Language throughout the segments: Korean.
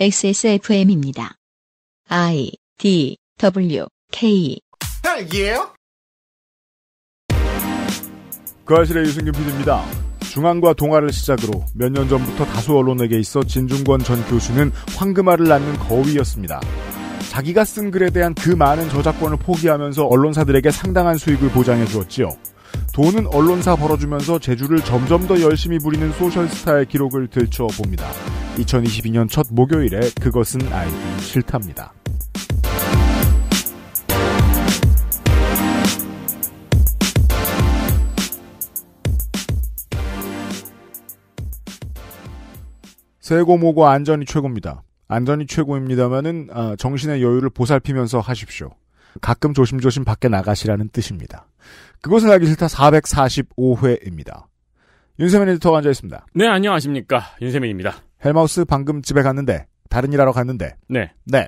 XSFM입니다. I D W K. 헬기예요? 그 아실의 유승균 PD입니다. 중앙과 동아를 시작으로 몇 년 전부터 다수 언론에게 있어 진중권 전 교수는 황금알을 낳는 거위였습니다. 자기가 쓴 글에 대한 그 많은 저작권을 포기하면서 언론사들에게 상당한 수익을 보장해 주었지요. 돈은 언론사 벌어주면서 제주를 점점 더 열심히 부리는 소셜스타의 기록을 들춰봅니다. 2022년 첫 목요일에 그것은 알기 싫답니다. 세고 모고 안전이 최고입니다. 안전이 최고입니다만은 아, 정신의 여유를 보살피면서 하십시오. 가끔 조심조심 밖에 나가시라는 뜻입니다. 그것은 알기 싫다 445회입니다. 윤세민 에디터가 앉아 있습니다. 네, 안녕하십니까. 윤세민입니다. 헬마우스 방금 집에 갔는데, 다른 일하러 갔는데. 네. 네.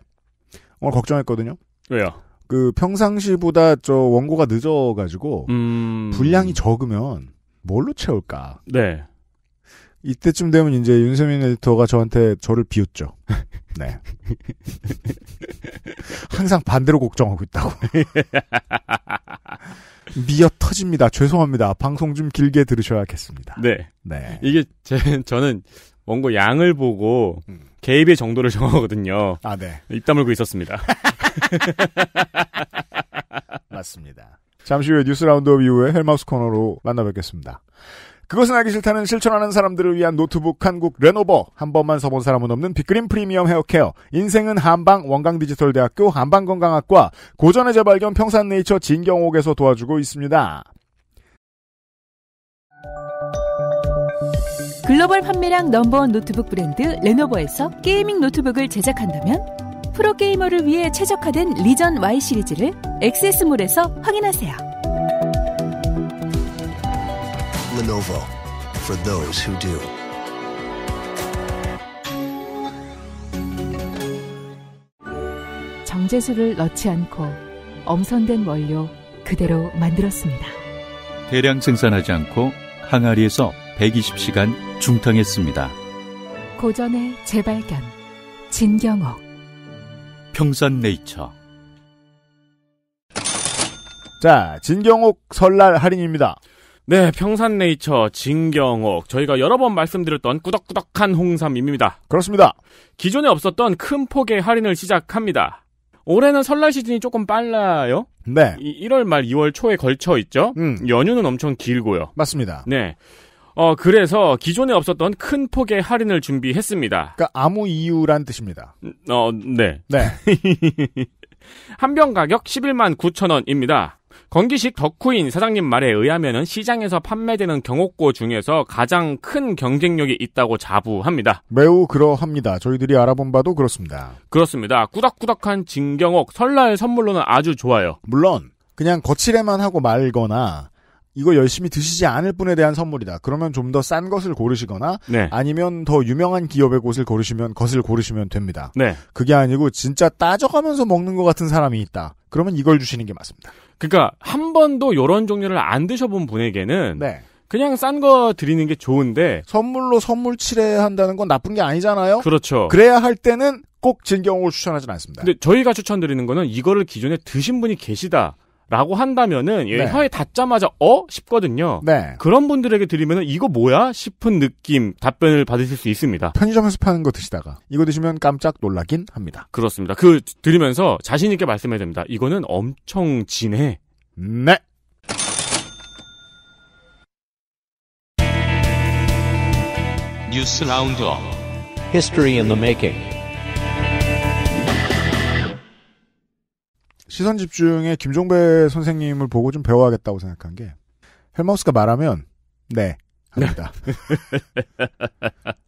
오늘 걱정했거든요. 왜요? 그 평상시보다 저 원고가 늦어가지고, 음... 분량이 적으면 뭘로 채울까. 네. 이때쯤 되면 이제 윤세민 에디터가 저한테 저를 비웃죠. 네. 항상 반대로 걱정하고 있다고. 미어 터집니다. 죄송합니다. 방송 좀 길게 들으셔야겠습니다. 네. 네. 이게 제, 저는 원고 양을 보고 음. 개입의 정도를 정하거든요. 아, 네. 입 다물고 있었습니다. 맞습니다. 잠시 후에 뉴스 라운드업 이후에 헬마우스 코너로 만나뵙겠습니다. 그것은 알기 싫다는 실천하는 사람들을 위한 노트북 한국 레노버 한 번만 써본 사람은 없는 빅그린 프리미엄 헤어케어 인생은 한방 원광디지털대학교 한방건강학과 고전의 재발견 평산네이처 진경옥에서 도와주고 있습니다. 글로벌 판매량 넘버원 노트북 브랜드 레노버에서 게이밍 노트북을 제작한다면 프로게이머를 위해 최적화된 리전 Y 시리즈를 액세스몰에서 확인하세요. Lenovo for those who do. 제수를 넣지 않고 엄선된 원료 그대로 만들었습니다. 대량 생산하지 않고 항아리에서 120시간 중탕했습니다. 고전의 재발견 진경옥 평산네이처 자 진경옥 설날 할인입니다. 네, 평산네이처 진경옥 저희가 여러 번 말씀드렸던 꾸덕꾸덕한 홍삼입니다. 그렇습니다. 기존에 없었던 큰 폭의 할인을 시작합니다. 올해는 설날 시즌이 조금 빨라요. 네. 1월 말 2월 초에 걸쳐 있죠. 음. 연휴는 엄청 길고요. 맞습니다. 네. 어, 그래서 기존에 없었던 큰 폭의 할인을 준비했습니다. 그러니까 아무 이유란 뜻입니다. 음, 어, 네. 네. 한 병 가격 11만 9천 원입니다. 건기식 덕후인 사장님 말에 의하면 시장에서 판매되는 경옥고 중에서 가장 큰 경쟁력이 있다고 자부합니다. 매우 그러합니다. 저희들이 알아본 바도 그렇습니다. 그렇습니다. 꾸덕꾸덕한 진경옥 설날 선물로는 아주 좋아요. 물론 그냥 거칠에만 하고 말거나 이거 열심히 드시지 않을 분에 대한 선물이다. 그러면 좀 더 싼 것을 고르시거나 네. 아니면 더 유명한 기업의 곳을 고르시면 것을 고르시면 됩니다. 네. 그게 아니고 진짜 따져가면서 먹는 것 같은 사람이 있다. 그러면 이걸 주시는 게 맞습니다. 그러니까 한 번도 요런 종류를 안 드셔본 분에게는 네. 그냥 싼 거 드리는 게 좋은데 선물로 선물 칠해야 한다는 건 나쁜 게 아니잖아요. 그렇죠. 그래야 할 때는 꼭 진경옥을 추천하진 않습니다. 근데 저희가 추천드리는 거는 이거를 기존에 드신 분이 계시다. 라고 한다면은 네. 혀에 닿자마자 어 싶거든요. 네. 그런 분들에게 드리면은 이거 뭐야 싶은 느낌 답변을 받으실 수 있습니다. 편의점에서 파는 거 드시다가 이거 드시면 깜짝 놀라긴 합니다. 그렇습니다. 그 드리면서 자신 있게 말씀해야 됩니다. 이거는 엄청 진해. 네. 뉴스 라운드 History in the making. 시선 집중에 김종배 선생님을 보고 좀 배워야겠다고 생각한 게 헬마우스가 말하면 네 합니다.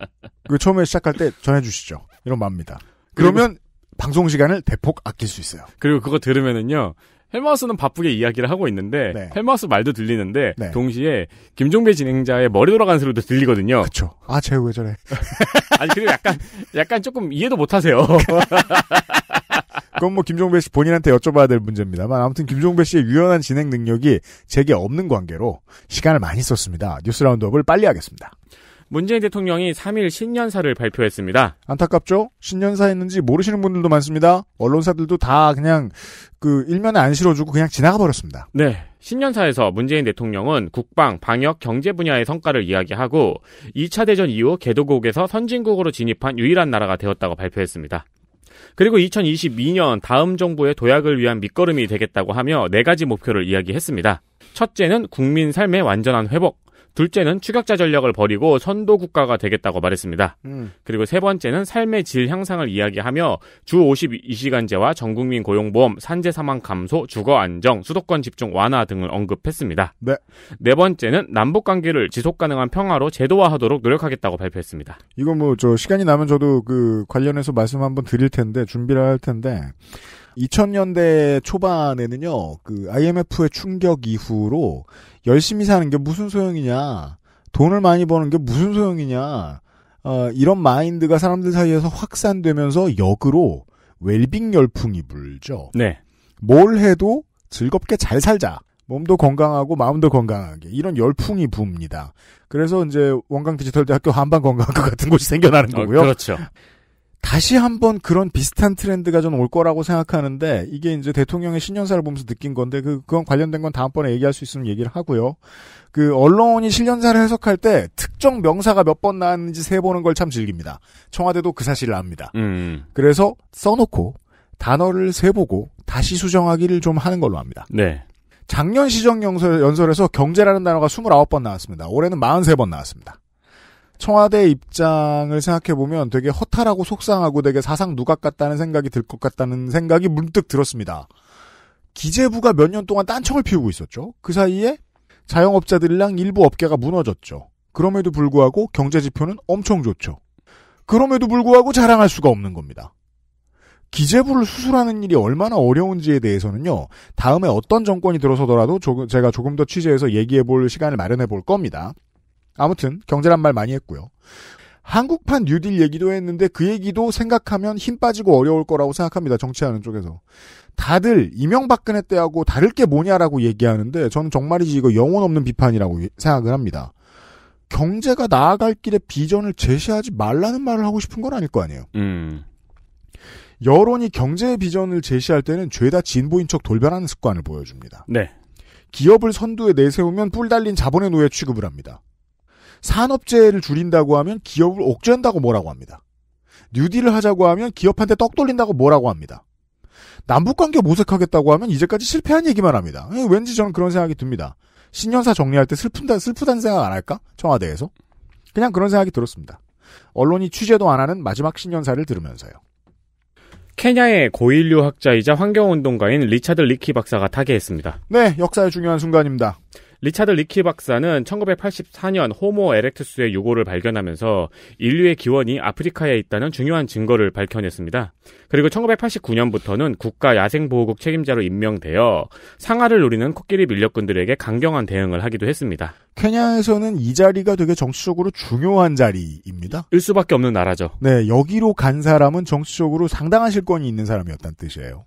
그 처음에 시작할 때 전해주시죠. 이런 입니다 그러면 방송 시간을 대폭 아낄 수 있어요. 그리고 그거 들으면은요 헬마우스는 바쁘게 이야기를 하고 있는데 네. 헬마우스 말도 들리는데 네. 동시에 김종배 진행자의 머리 돌아간 소리도 들리거든요. 그렇죠. 아, 제쟤왜 저래? 아니 그리고 약간 약간 조금 이해도 못하세요. 그건 뭐 김종배 씨 본인한테 여쭤봐야 될 문제입니다만 아무튼 김종배 씨의 유연한 진행 능력이 제게 없는 관계로 시간을 많이 썼습니다. 뉴스 라운드업을 빨리 하겠습니다. 문재인 대통령이 3일 신년사를 발표했습니다. 안타깝죠? 신년사 했는지 모르시는 분들도 많습니다. 언론사들도 다 그냥 그 일면에 안 실어주고 그냥 지나가 버렸습니다. 네. 신년사에서 문재인 대통령은 국방, 방역, 경제 분야의 성과를 이야기하고 2차 대전 이후 개도국에서 선진국으로 진입한 유일한 나라가 되었다고 발표했습니다. 그리고 2022년 다음 정부의 도약을 위한 밑거름이 되겠다고 하며 네 가지 목표를 이야기했습니다. 첫째는 국민 삶의 완전한 회복, 둘째는 추격자 전략을 버리고 선도 국가가 되겠다고 말했습니다. 음. 그리고 세 번째는 삶의 질 향상을 이야기하며 주 52시간제와 전국민 고용보험, 산재 사망 감소, 주거 안정, 수도권 집중 완화 등을 언급했습니다. 네. 네 번째는 남북 관계를 지속 가능한 평화로 제도화하도록 노력하겠다고 발표했습니다. 이거뭐 저 시간이 나면 저도 그 관련해서 말씀 한번 드릴 텐데 준비를 할 텐데 2000년대 초반에는요, 그 IMF의 충격 이후로 열심히 사는 게 무슨 소용이냐, 돈을 많이 버는 게 무슨 소용이냐, 어, 이런 마인드가 사람들 사이에서 확산되면서 역으로 웰빙 열풍이 불죠. 네. 뭘 해도 즐겁게 잘 살자. 몸도 건강하고 마음도 건강하게 이런 열풍이 붑니다. 그래서 이제 원광 디지털 대학교 한방 건강학과 같은 곳이 생겨나는 어, 거고요. 어, 그렇죠. 다시 한번 그런 비슷한 트렌드가 좀 올 거라고 생각하는데 이게 이제 대통령의 신년사를 보면서 느낀 건데 그 그건 관련된 건 다음번에 얘기할 수 있으면 얘기를 하고요. 그 언론이 신년사를 해석할 때 특정 명사가 몇 번 나왔는지 세 보는 걸 참 즐깁니다. 청와대도 그 사실을 압니다. 음. 그래서 써놓고 단어를 세 보고 다시 수정하기를 좀 하는 걸로 합니다. 네. 작년 시정 연설, 연설에서 경제라는 단어가 29번 나왔습니다. 올해는 43번 나왔습니다. 청와대 입장을 생각해 보면 되게 허탈하고 속상하고 되게 사상 누각 같다는 생각이 들 것 같다는 생각이 문득 들었습니다. 기재부가 몇 년 동안 딴청을 피우고 있었죠. 그 사이에 자영업자들이랑 일부 업계가 무너졌죠. 그럼에도 불구하고 경제 지표는 엄청 좋죠. 그럼에도 불구하고 자랑할 수가 없는 겁니다. 기재부를 수술하는 일이 얼마나 어려운지에 대해서는요, 다음에 어떤 정권이 들어서더라도 조금, 제가 조금 더 취재해서 얘기해 볼 시간을 마련해 볼 겁니다. 아무튼 경제란 말 많이 했고요. 한국판 뉴딜 얘기도 했는데 그 얘기도 생각하면 힘 빠지고 어려울 거라고 생각합니다. 정치하는 쪽에서. 다들 이명박근혜 때하고 다를 게 뭐냐라고 얘기하는데 저는 정말이지 이거 영혼 없는 비판이라고 생각을 합니다. 경제가 나아갈 길에 비전을 제시하지 말라는 말을 하고 싶은 건 아닐 거 아니에요. 음. 여론이 경제의 비전을 제시할 때는 죄다 진보인 척 돌변하는 습관을 보여줍니다. 네. 기업을 선두에 내세우면 뿔 달린 자본의 노예 취급을 합니다. 산업재해를 줄인다고 하면 기업을 옥죄한다고 뭐라고 합니다. 뉴딜을 하자고 하면 기업한테 떡 돌린다고 뭐라고 합니다. 남북관계 모색하겠다고 하면 이제까지 실패한 얘기만 합니다. 예, 왠지 저는 그런 생각이 듭니다. 신년사 정리할 때 슬픈다, 슬프다는 생각 안 할까? 청와대에서? 그냥 그런 생각이 들었습니다. 언론이 취재도 안 하는 마지막 신년사를 들으면서요. 케냐의 고인류 학자이자 환경운동가인 리차드 리키 박사가 타계했습니다. 네, 역사의 중요한 순간입니다. 리차드 리키 박사는 1984년 호모 에렉투스의 유골를 발견하면서 인류의 기원이 아프리카에 있다는 중요한 증거를 밝혀냈습니다. 그리고 1989년부터는 국가 야생보호국 책임자로 임명되어 상하를 노리는 코끼리 밀렵꾼들에게 강경한 대응을 하기도 했습니다. 케냐에서는 이 자리가 되게 정치적으로 중요한 자리입니다. 일 수밖에 없는 나라죠. 네, 여기로 간 사람은 정치적으로 상당한 실권이 있는 사람이었다는 뜻이에요.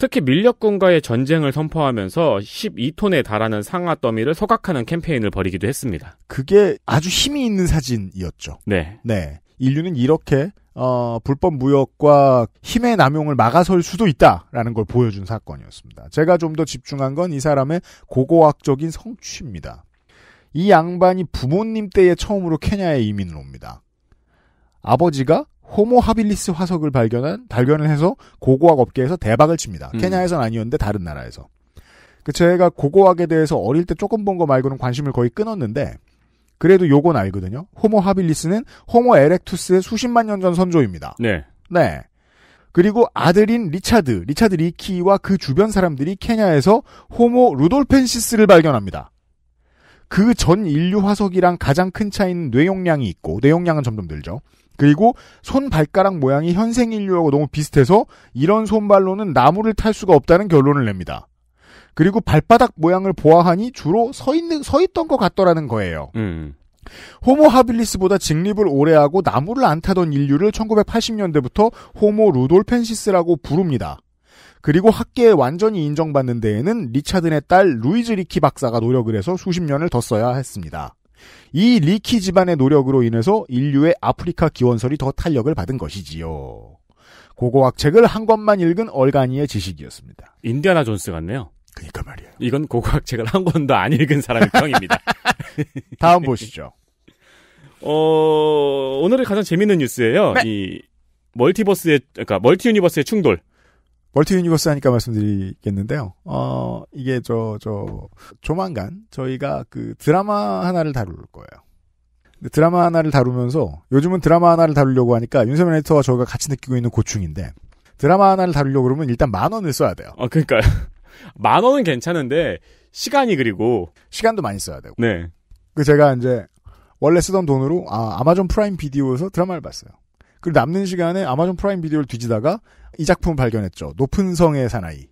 특히 밀렵군과의 전쟁을 선포하면서 12톤에 달하는 상아 더미를 소각하는 캠페인을 벌이기도 했습니다. 그게 아주 힘이 있는 사진이었죠. 네. 네. 인류는 이렇게 어, 불법 무역과 힘의 남용을 막아설 수도 있다라는 걸 보여준 사건이었습니다. 제가 좀 더 집중한 건 이 사람의 고고학적인 성취입니다. 이 양반이 부모님 때에 처음으로 케냐에 이민을 옵니다. 아버지가 호모 하빌리스 화석을 발견한 발견을 해서 고고학 업계에서 대박을 칩니다. 음. 케냐에서는 아니었는데 다른 나라에서. 그 제가 고고학에 대해서 어릴 때 조금 본 거 말고는 관심을 거의 끊었는데 그래도 요건 알거든요. 호모 하빌리스는 호모 에렉투스의 수십만 년 전 선조입니다. 네. 네. 그리고 아들인 리차드, 리차드 리키와 그 주변 사람들이 케냐에서 호모 루돌펜시스를 발견합니다. 그 전 인류 화석이랑 가장 큰 차이는 뇌용량이 있고 뇌용량은 점점 늘죠. 그리고 손발가락 모양이 현생 인류하고 너무 비슷해서 이런 손발로는 나무를 탈 수가 없다는 결론을 냅니다. 그리고 발바닥 모양을 보아하니 주로 서 있는 서 있던 것 같더라는 거예요. 음. 호모 하빌리스보다 직립을 오래 하고 나무를 안 타던 인류를 1980년대부터 호모 루돌펜시스라고 부릅니다. 그리고 학계에 완전히 인정받는 데에는 리차든의 딸 루이즈 리키 박사가 노력을 해서 수십 년을 더 써야 했습니다. 이 리키 집안의 노력으로 인해서 인류의 아프리카 기원설이 더 탄력을 받은 것이지요. 고고학책을 한 권만 읽은 얼간이의 지식이었습니다. 인디아나 존스 같네요. 그니까 말이에요. 이건 고고학책을 한 권도 안 읽은 사람의 평입니다. 다음 보시죠. 어, 오늘의 가장 재밌는 뉴스예요. 네. 이 멀티버스의 그러니까 멀티 유니버스의 충돌. 멀티 유니버스 하니까 말씀드리겠는데요. 어, 이게 저, 저, 조만간 저희가 그 드라마 하나를 다룰 거예요. 드라마 하나를 다루면서 요즘은 드라마 하나를 다루려고 하니까 윤세민 에디터와 저희가 같이 느끼고 있는 고충인데 드라마 하나를 다루려고 그러면 일단 만 원을 써야 돼요. 아, 그니까요만 원은 괜찮은데 시간이 그리고 시간도 많이 써야 되고. 네. 그 제가 이제 원래 쓰던 돈으로 아, 아마존 프라임 비디오에서 드라마를 봤어요. 그리고 남는 시간에 아마존 프라임 비디오를 뒤지다가 이 작품 을 발견했죠. 높은 성의 사나이.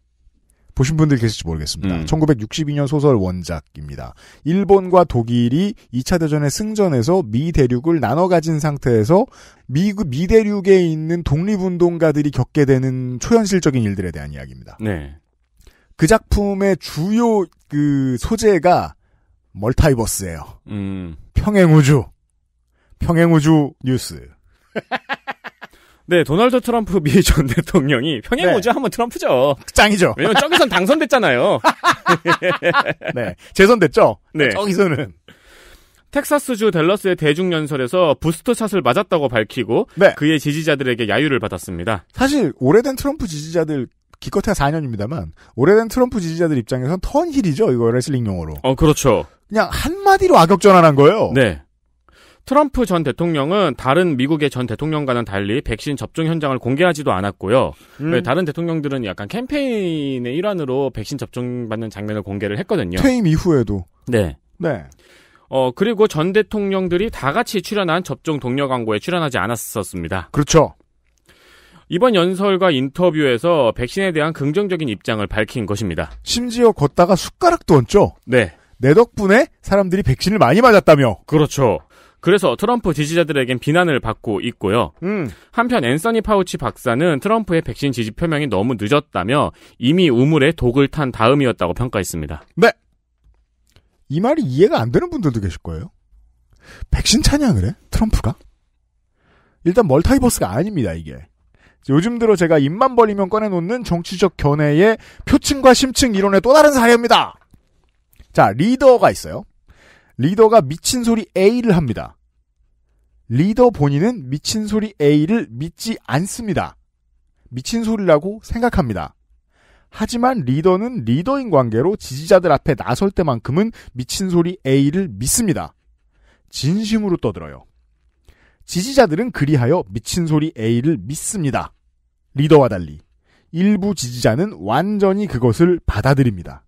보신 분들 계실지 모르겠습니다. 음. 1962년 소설 원작입니다. 일본과 독일이 2차 대전의 승전에서 미 대륙을 나눠 가진 상태에서 미, 미 대륙에 있는 독립운동가들이 겪게 되는 초현실적인 일들에 대한 이야기입니다. 네. 그 작품의 주요 그 소재가 멀타이버스예요. 음. 평행우주. 평행우주 뉴스. 네, 도널드 트럼프 미 전 대통령이 평양 네. 오자 하면 트럼프죠. 짱이죠. 왜냐면 저기선 당선됐잖아요. 네, 재선됐죠. 네, 저기서는 텍사스주 댈러스의 대중연설에서 부스터샷을 맞았다고 밝히고 네. 그의 지지자들에게 야유를 받았습니다. 사실 오래된 트럼프 지지자들 기껏해야 4년입니다만 오래된 트럼프 지지자들 입장에서는 턴힐이죠. 이거 레슬링 용어로. 어, 그렇죠. 그냥 한마디로 악역 전환한 거예요. 네. 트럼프 전 대통령은 다른 미국의 전 대통령과는 달리 백신 접종 현장을 공개하지도 않았고요. 음. 다른 대통령들은 약간 캠페인의 일환으로 백신 접종받는 장면을 공개를 했거든요. 퇴임 이후에도. 네. 네. 어, 그리고 전 대통령들이 다 같이 출연한 접종 동료 광고에 출연하지 않았었습니다. 그렇죠. 이번 연설과 인터뷰에서 백신에 대한 긍정적인 입장을 밝힌 것입니다. 심지어 걷다가 숟가락도 얹죠? 네. 내 덕분에 사람들이 백신을 많이 맞았다며. 그렇죠. 그래서 트럼프 지지자들에겐 비난을 받고 있고요. 음. 한편 앤서니 파우치 박사는 트럼프의 백신 지지 표명이 너무 늦었다며 이미 우물에 독을 탄 다음이었다고 평가했습니다. 네. 이 말이 이해가 안 되는 분들도 계실 거예요. 백신 찬양을 해? 트럼프가? 일단 멀타이버스가 아닙니다, 이게. 요즘 들어 제가 입만 벌리면 꺼내놓는 정치적 견해의 표층과 심층 이론의 또 다른 사례입니다. 자, 리더가 있어요. 리더가 미친 소리 A를 합니다. 리더 본인은 미친 소리 A를 믿지 않습니다. 미친 소리라고 생각합니다. 하지만 리더는 리더인 관계로 지지자들 앞에 나설 때만큼은 미친 소리 A를 믿습니다. 진심으로 떠들어요. 지지자들은 그리하여 미친 소리 A를 믿습니다. 리더와 달리 일부 지지자는 완전히 그것을 받아들입니다.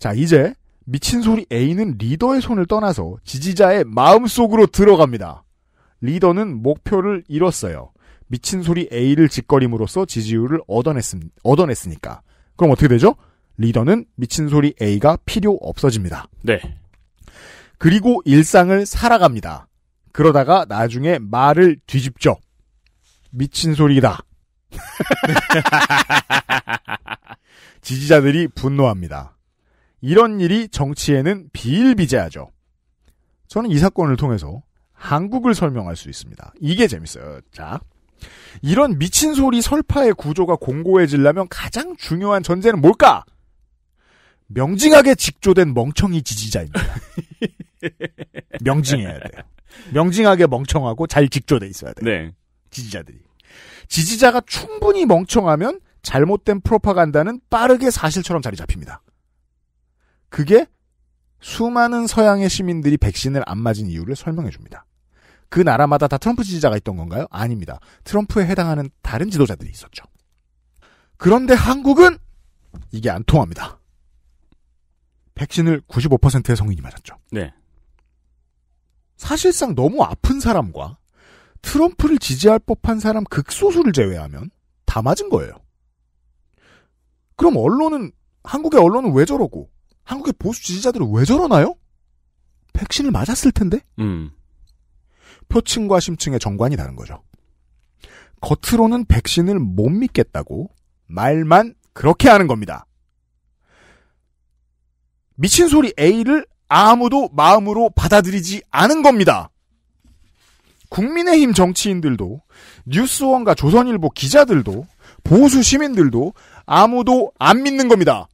자, 이제 미친 소리 A는 리더의 손을 떠나서 지지자의 마음속으로 들어갑니다. 리더는 목표를 잃었어요. 미친 소리 A를 짓거림으로써 지지율을 얻어냈, 얻어냈으니까. 그럼 어떻게 되죠? 리더는 미친 소리 A가 필요 없어집니다. 네. 그리고 일상을 살아갑니다. 그러다가 나중에 말을 뒤집죠. 미친 소리다. 지지자들이 분노합니다. 이런 일이 정치에는 비일비재하죠. 저는 이 사건을 통해서 한국을 설명할 수 있습니다. 이게 재밌어요. 자. 이런 미친 소리 설파의 구조가 공고해질라면 가장 중요한 전제는 뭘까? 명징하게 직조된 멍청이 지지자입니다. 명징해야 돼요. 명징하게 멍청하고 잘 직조돼 있어야 돼요. 네. 지지자들이. 지지자가 충분히 멍청하면 잘못된 프로파간다는 빠르게 사실처럼 자리 잡힙니다. 그게 수많은 서양의 시민들이 백신을 안 맞은 이유를 설명해 줍니다. 그 나라마다 다 트럼프 지지자가 있던 건가요? 아닙니다. 트럼프에 해당하는 다른 지도자들이 있었죠. 그런데 한국은 이게 안 통합니다. 백신을 95%의 성인이 맞았죠. 네. 사실상 너무 아픈 사람과 트럼프를 지지할 법한 사람 극소수를 제외하면 다 맞은 거예요. 그럼 언론은 한국의 언론은 왜 저러고 한국의 보수 지지자들은 왜 저러나요? 백신을 맞았을 텐데? 음. 표층과 심층의 정관이 다른 거죠. 겉으로는 백신을 못 믿겠다고 말만 그렇게 하는 겁니다. 미친 소리 A를 아무도 마음으로 받아들이지 않은 겁니다. 국민의힘 정치인들도 뉴스원과 조선일보 기자들도 보수 시민들도 아무도 안 믿는 겁니다.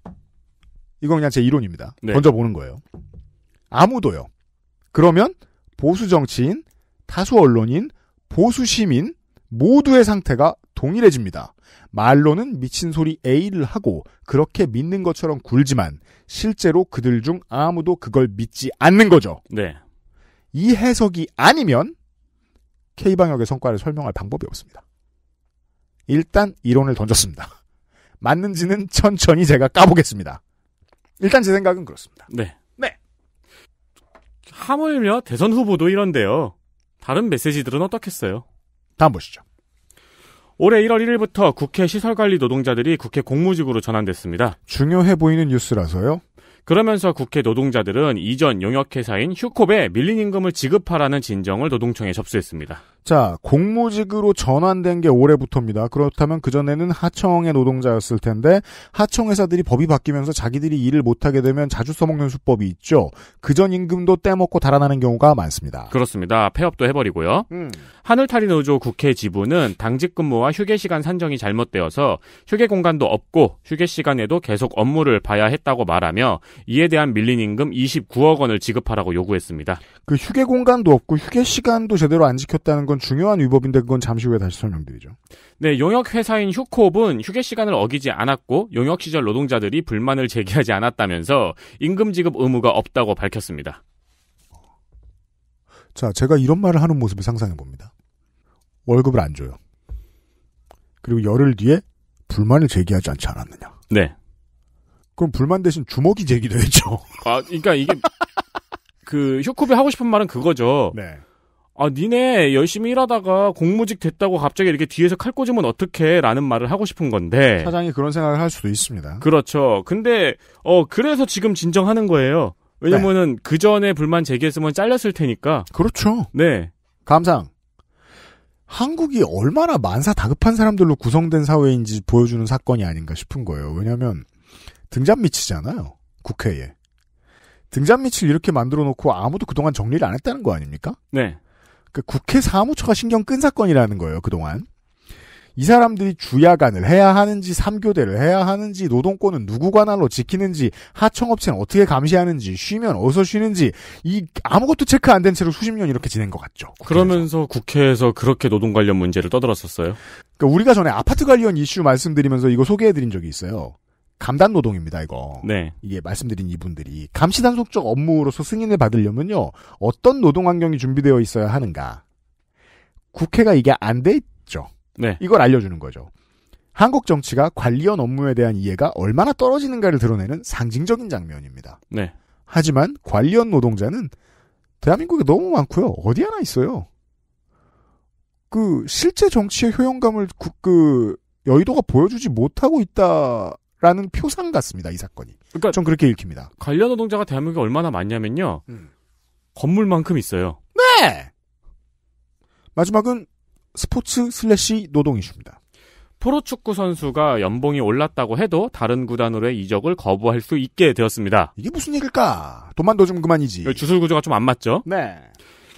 이건 그냥 제 이론입니다. 네. 던져보는 거예요. 아무도요. 그러면 보수 정치인, 다수 언론인, 보수 시민 모두의 상태가 동일해집니다. 말로는 미친 소리 A를 하고 그렇게 믿는 것처럼 굴지만 실제로 그들 중 아무도 그걸 믿지 않는 거죠. 네. 이 해석이 아니면 K 방역의 성과를 설명할 방법이 없습니다. 일단 이론을 던졌습니다. 맞는지는 천천히 제가 까보겠습니다. 일단 제 생각은 그렇습니다. 네. 네. 하물며 대선 후보도 이런데요. 다른 메시지들은 어떻겠어요? 다음 보시죠. 올해 1월 1일부터 국회 시설관리 노동자들이 국회 공무직으로 전환됐습니다. 중요해 보이는 뉴스라서요? 그러면서 국회 노동자들은 이전 용역회사인 휴콥에 밀린 임금을 지급하라는 진정을 노동청에 접수했습니다. 자, 공무직으로 전환된 게 올해부터입니다. 그렇다면 그전에는 하청의 노동자였을 텐데, 하청회사들이 법이 바뀌면서 자기들이 일을 못하게 되면 자주 써먹는 수법이 있죠. 그전 임금도 떼먹고 달아나는 경우가 많습니다. 그렇습니다. 폐업도 해버리고요. 음. 하늘타리노조 국회 지부는 당직 근무와 휴게시간 산정이 잘못되어서 휴게 공간도 없고 휴게시간에도 계속 업무를 봐야 했다고 말하며 이에 대한 밀린 임금 29억 원을 지급하라고 요구했습니다. 그 휴게 공간도 없고 휴게시간도 제대로 안 지켰다는 건 중요한 위법인데 그건 잠시 후에 다시 설명드리죠. 네, 용역 회사인 휴콥은 휴게 시간을 어기지 않았고 용역 시절 노동자들이 불만을 제기하지 않았다면서 임금 지급 의무가 없다고 밝혔습니다. 자, 제가 이런 말을 하는 모습을 상상해 봅니다. 월급을 안 줘요. 그리고 열흘 뒤에 불만을 제기하지 않지 않았느냐. 네. 그럼 불만 대신 주먹이 제기되죠. 아, 그러니까 이게 그 휴코비 하고 싶은 말은 그거죠. 네. 아, 니네 열심히 일하다가 공무직 됐다고 갑자기 이렇게 뒤에서 칼 꽂으면 어떡해 라는 말을 하고 싶은 건데. 사장이 그런 생각을 할 수도 있습니다. 그렇죠. 근데, 어, 그래서 지금 진정하는 거예요. 왜냐면은 네. 그 전에 불만 제기했으면 잘렸을 테니까. 그렇죠. 네. 감상. 한국이 얼마나 만사 다급한 사람들로 구성된 사회인지 보여주는 사건이 아닌가 싶은 거예요. 왜냐면 등잔 미치잖아요 국회에. 등잔 밑을 이렇게 만들어 놓고 아무도 그동안 정리를 안 했다는 거 아닙니까? 네. 그 국회 사무처가 신경 끈 사건이라는 거예요, 그동안. 이 사람들이 주야간을 해야 하는지, 삼교대를 해야 하는지, 노동권은 누구 관할로 지키는지, 하청업체는 어떻게 감시하는지, 쉬면 어디서 쉬는지, 이 아무것도 체크 안 된 채로 수십 년 이렇게 지낸 것 같죠. 국회에서. 그러면서 국회에서 그렇게 노동 관련 문제를 떠들었었어요? 그러니까 우리가 전에 아파트 관련 이슈 말씀드리면서 이거 소개해드린 적이 있어요. 감단 노동입니다, 이거. 네. 이게 말씀드린 이분들이 감시단속적 업무로서 승인을 받으려면요. 어떤 노동 환경이 준비되어 있어야 하는가? 국회가 이게 안 돼 있죠. 네. 이걸 알려 주는 거죠. 한국 정치가 관리원 업무에 대한 이해가 얼마나 떨어지는가를 드러내는 상징적인 장면입니다. 네. 하지만 관리원 노동자는 대한민국에 너무 많고요. 어디 하나 있어요. 그 실제 정치의 효용감을 그, 그 여의도가 보여주지 못하고 있다 라는 표상 같습니다. 이 사건이. 그러니까 전 그렇게 읽힙니다. 관련 노동자가 대한민국에 얼마나 많냐면요. 음. 건물만큼 있어요. 네. 마지막은 스포츠 슬래시 노동 이슈입니다. 프로축구 선수가 연봉이 올랐다고 해도 다른 구단으로의 이적을 거부할 수 있게 되었습니다. 이게 무슨 얘기일까 돈만 더좀 그만이지. 주술 구조가 좀 안 맞죠? 네.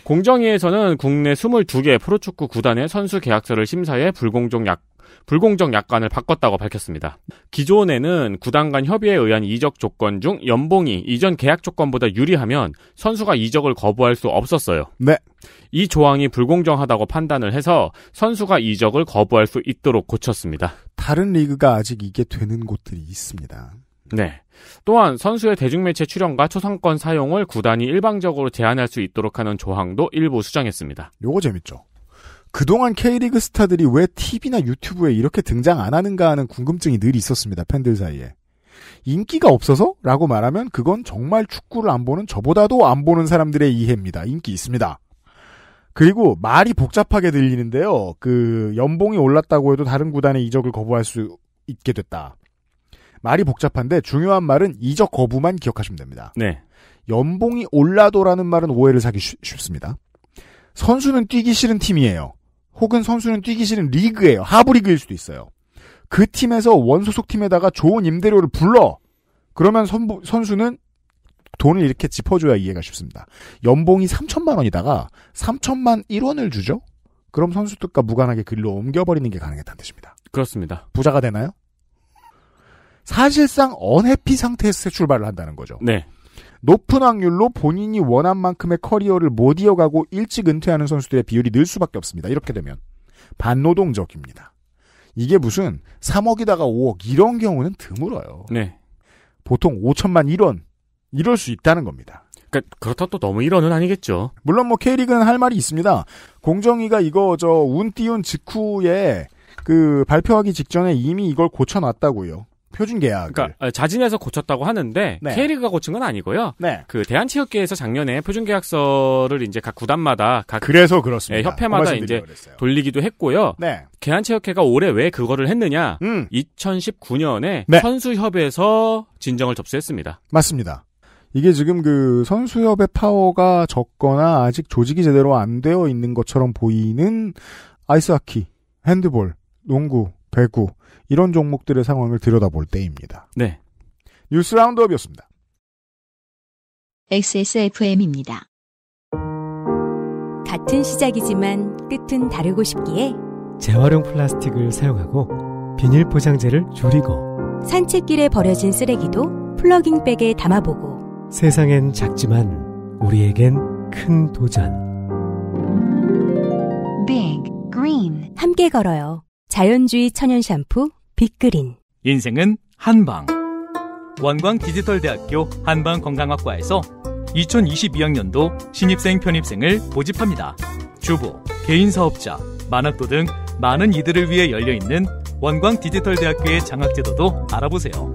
공정위에서는 국내 22개 프로축구 구단의 선수 계약서를 심사해 불공정 약 불공정 약관을 바꿨다고 밝혔습니다. 기존에는 구단 간 협의에 의한 이적 조건 중 연봉이 이전 계약 조건보다 유리하면 선수가 이적을 거부할 수 없었어요. 네. 이 조항이 불공정하다고 판단을 해서 선수가 이적을 거부할 수 있도록 고쳤습니다. 다른 리그가 아직 이게 되는 곳들이 있습니다. 네. 또한 선수의 대중매체 출연과 초상권 사용을 구단이 일방적으로 제한할 수 있도록 하는 조항도 일부 수정했습니다. 요거 재밌죠. 그동안 K리그 스타들이 왜 TV나 유튜브에 이렇게 등장 안 하는가 하는 궁금증이 늘 있었습니다. 팬들 사이에. 인기가 없어서? 라고 말하면 그건 정말 축구를 안 보는 저보다도 안 보는 사람들의 이해입니다. 인기 있습니다. 그리고 말이 복잡하게 들리는데요. 그 연봉이 올랐다고 해도 다른 구단의 이적을 거부할 수 있게 됐다. 말이 복잡한데 중요한 말은 이적 거부만 기억하시면 됩니다. 네. 연봉이 올라도라는 말은 오해를 사기 쉽습니다. 선수는 뛰기 싫은 팀이에요. 혹은 선수는 뛰기 싫은 리그예요. 하부리그일 수도 있어요. 그 팀에서 원소속 팀에다가 좋은 임대료를 불러. 그러면 선부, 선수는 돈을 이렇게 짚어줘야 이해가 쉽습니다. 연봉이 3천만 원이다가 3천만 1원을 주죠? 그럼 선수들과 무관하게 글로 옮겨버리는 게 가능했다는 뜻입니다. 그렇습니다. 부자가 되나요? 사실상 언해피 상태에서 출발을 한다는 거죠. 네. 높은 확률로 본인이 원한 만큼의 커리어를 못 이어가고 일찍 은퇴하는 선수들의 비율이 늘 수밖에 없습니다. 이렇게 되면 반노동적입니다. 이게 무슨 3억이다가 5억 이런 경우는 드물어요. 네. 보통 5천만 1원 이럴 수 있다는 겁니다. 그러니까 그렇다또 너무 1원은 아니겠죠. 물론 뭐 K리그는 할 말이 있습니다. 공정위가 이거 저운 띄운 직후에 그 발표하기 직전에 이미 이걸 고쳐놨다고요. 표준 계약. 그러니까 어, 자진해서 고쳤다고 하는데 네. K리그가 고친 건 아니고요. 네. 그 대한체육계에서 작년에 표준 계약서를 이제 각 구단마다 각 그래서 그렇습니다. 예, 협회마다 그 이제 그랬어요. 돌리기도 했고요. 네. 대한체육회가 올해 왜 그거를 했느냐? 음. 2019년에 네. 선수협에서 진정을 접수했습니다. 맞습니다. 이게 지금 그 선수협의 파워가 적거나 아직 조직이 제대로 안 되어 있는 것처럼 보이는 아이스하키, 핸드볼, 농구, 배구 이런 종목들의 상황을 들여다볼 때입니다. 네. 뉴스 라운드업이었습니다. XSFM입니다. 같은 시작이지만 끝은 다르고 싶기에 재활용 플라스틱을 사용하고 비닐 포장재를 줄이고 산책길에 버려진 쓰레기도 플러깅백에 담아보고 세상엔 작지만 우리에겐 큰 도전. Big Green 함께 걸어요. 자연주의 천연 샴푸 빅그린 인생은 한방 원광 디지털대학교 한방건강학과에서 2022학년도 신입생 편입생을 모집합니다. 주부, 개인사업자, 만학도 등 많은 이들을 위해 열려있는 원광 디지털대학교의 장학제도도 알아보세요.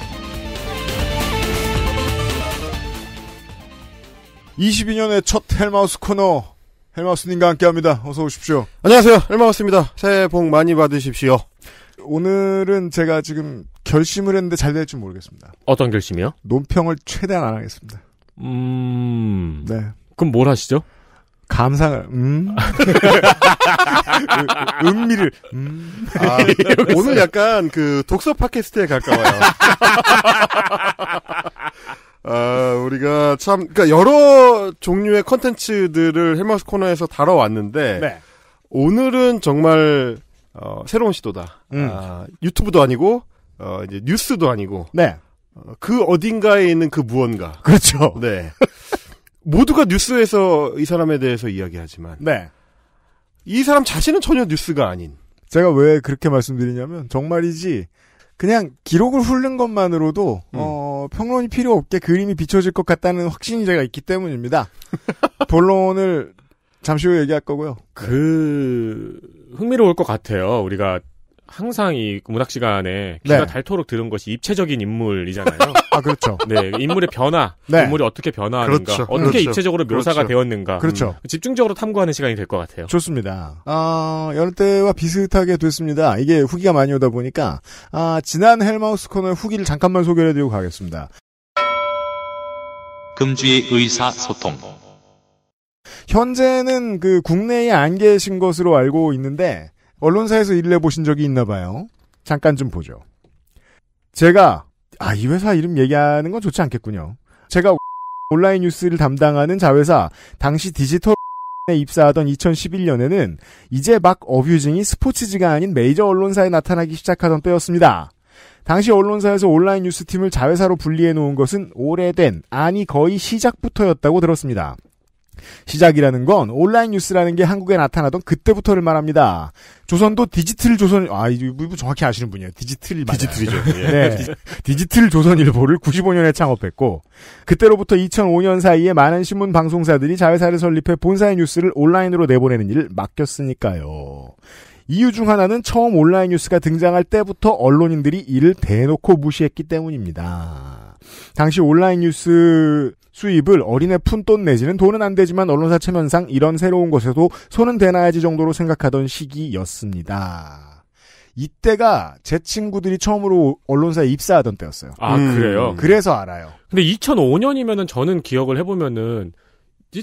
22년의 첫 헬마우스 코너 헬마우스님과 함께합니다. 어서 오십시오. 안녕하세요. 헬마우스입니다. 새해 복 많이 받으십시오. 오늘은 제가 지금 결심을 했는데 잘 될지 모르겠습니다. 어떤 결심이요? 논평을 최대한 안 하겠습니다. 음. 네. 그럼 뭘 하시죠? 감상을 음 음미를 음. 아, 오늘 약간 그 독서 팟캐스트에 가까워요. 아, 우리가 참, 그니까 여러 종류의 컨텐츠들을 헬마스 코너에서 다뤄왔는데, 네. 오늘은 정말, 어, 새로운 시도다. 음. 아, 유튜브도 아니고, 어, 이제 뉴스도 아니고, 네. 어, 그 어딘가에 있는 그 무언가. 그렇죠. 네. 모두가 뉴스에서 이 사람에 대해서 이야기하지만, 네. 이 사람 자신은 전혀 뉴스가 아닌. 제가 왜 그렇게 말씀드리냐면, 정말이지, 그냥 기록을 훑는 것만으로도 음. 어, 평론이 필요 없게 그림이 비춰질 것 같다는 확신이 제가 있기 때문입니다. 본론을 잠시 후에 얘기할 거고요. 그 흥미로울 것 같아요. 우리가 항상 이 문학 시간에 귀가 네. 닳도록 들은 것이 입체적인 인물이잖아요. 아 그렇죠. 네 인물의 변화, 네. 인물이 어떻게 변화하는가, 그렇죠. 어떻게 그렇죠. 입체적으로 묘사가 그렇죠. 되었는가, 그렇죠. 음, 집중적으로 탐구하는 시간이 될 것 같아요. 좋습니다. 아 여느 때와 비슷하게 됐습니다. 이게 후기가 많이 오다 보니까 아 지난 헬마우스 코너의 후기를 잠깐만 소개해드리고 가겠습니다. 금주의 의사소통. 현재는 그 국내에 안 계신 것으로 알고 있는데 언론사에서 일을 해보신 적이 있나 봐요. 잠깐 좀 보죠. 제가, 아, 이 회사 이름 얘기하는 건 좋지 않겠군요. 제가 온라인 뉴스를 담당하는 자회사, 당시 디지털에 입사하던 2011년에는 이제 막 어뷰징이 스포츠지가 아닌 메이저 언론사에 나타나기 시작하던 때였습니다. 당시 언론사에서 온라인 뉴스팀을 자회사로 분리해 놓은 것은 오래된, 아니 거의 시작부터였다고 들었습니다. 시작이라는 건 온라인 뉴스라는 게 한국에 나타나던 그때부터를 말합니다. 조선도 디지털 조선 아이거 정확히 아시는 분이에요. 디지털 디지털이죠. 네. 예. 디지털 조선일보를 95년에 창업했고 그때로부터 2005년 사이에 많은 신문 방송사들이 자회사를 설립해 본사의 뉴스를 온라인으로 내보내는 일을 맡겼으니까요. 이유 중 하나는 처음 온라인 뉴스가 등장할 때부터 언론인들이 이를 대놓고 무시했기 때문입니다. 당시 온라인 뉴스 수입을 어린애 푼돈 내지는 돈은 안 되지만 언론사 체면상 이런 새로운 것에도 손은 대놔야지 정도로 생각하던 시기였습니다. 이때가 제 친구들이 처음으로 언론사에 입사하던 때였어요. 아 음, 그래요? 그래서 알아요. 근데 2005년이면은 저는 기억을 해보면은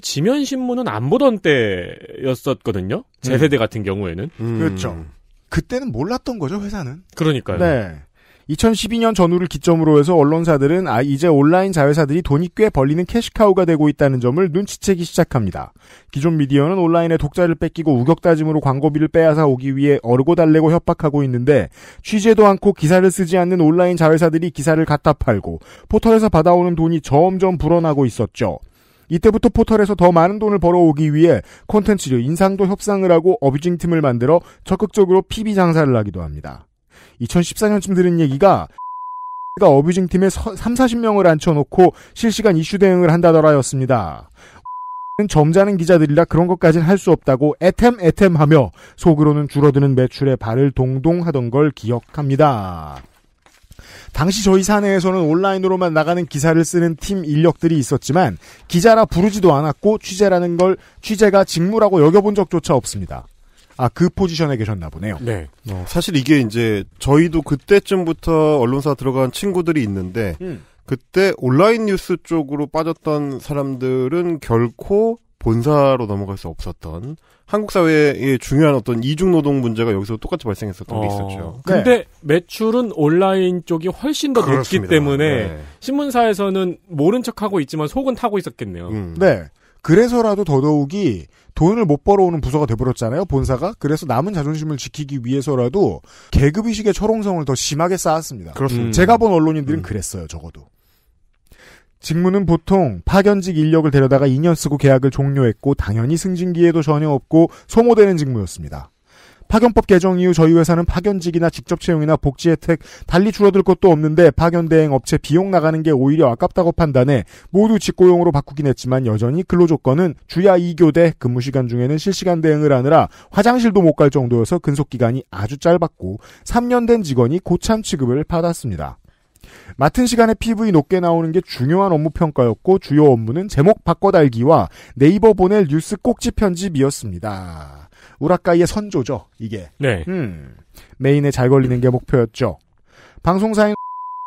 지면 신문은 안 보던 때였었거든요. 음. 제 세대 같은 경우에는 음. 그렇죠. 그때는 몰랐던 거죠 회사는. 그러니까요. 네. 2012년 전후를 기점으로 해서 언론사들은 아 이제 온라인 자회사들이 돈이 꽤 벌리는 캐시카우가 되고 있다는 점을 눈치채기 시작합니다. 기존 미디어는 온라인의 독자를 뺏기고 우격다짐으로 광고비를 빼앗아 오기 위해 어르고 달래고 협박하고 있는데 취재도 않고 기사를 쓰지 않는 온라인 자회사들이 기사를 갖다 팔고 포털에서 받아오는 돈이 점점 불어나고 있었죠. 이때부터 포털에서 더 많은 돈을 벌어오기 위해 콘텐츠류 인상도 협상을 하고 어뷰징 팀을 만들어 적극적으로 PB 장사를 하기도 합니다. 2014년쯤 들은 얘기가 가 어뷰징 팀에 3, 40명을 앉혀놓고 실시간 이슈 대응을 한다더라였습니다. 점잖은 기자들이라 그런 것까진 할수 없다고 애템 애템하며 속으로는 줄어드는 매출에 발을 동동하던 걸 기억합니다. 당시 저희 사내에서는 온라인으로만 나가는 기사를 쓰는 팀 인력들이 있었지만 기자라 부르지도 않았고 취재라는 걸 취재가 직무라고 여겨본 적조차 없습니다. 아, 그 포지션에 계셨나 보네요. 네. 어, 사실 이게 이제 저희도 그때쯤부터 언론사 들어간 친구들이 있는데 음. 그때 온라인 뉴스 쪽으로 빠졌던 사람들은 결코 본사로 넘어갈 수 없었던 한국 사회의 중요한 어떤 이중 노동 문제가 여기서 똑같이 발생했었던 어, 게 있었죠. 근데 네. 매출은 온라인 쪽이 훨씬 더 그렇습니다. 높기 때문에 네. 신문사에서는 모른 척하고 있지만 속은 타고 있었겠네요. 음. 네. 그래서라도 더더욱이 돈을 못 벌어오는 부서가 돼버렸잖아요 본사가 그래서 남은 자존심을 지키기 위해서라도 계급의식의 철옹성을 더 심하게 쌓았습니다 그렇습니다. 음. 제가 본 언론인들은 음. 그랬어요 적어도 직무는 보통 파견직 인력을 데려다가 2년 쓰고 계약을 종료했고 당연히 승진 기에도 전혀 없고 소모되는 직무였습니다 파견법 개정 이후 저희 회사는 파견직이나 직접 채용이나 복지 혜택 달리 줄어들 것도 없는데 파견 대행 업체 비용 나가는 게 오히려 아깝다고 판단해 모두 직고용으로 바꾸긴 했지만 여전히 근로 조건은 주야 2교대 근무 시간 중에는 실시간 대응을 하느라 화장실도 못 갈 정도여서 근속 기간이 아주 짧았고 3년 된 직원이 고참 취급을 받았습니다. 맡은 시간에 PV 높게 나오는 게 중요한 업무 평가였고 주요 업무는 제목 바꿔달기와 네이버 보낼 뉴스 꼭지 편집이었습니다. 우라카이의 선조죠, 이게. 네. 음. 메인에 잘 걸리는 게 목표였죠. 방송사인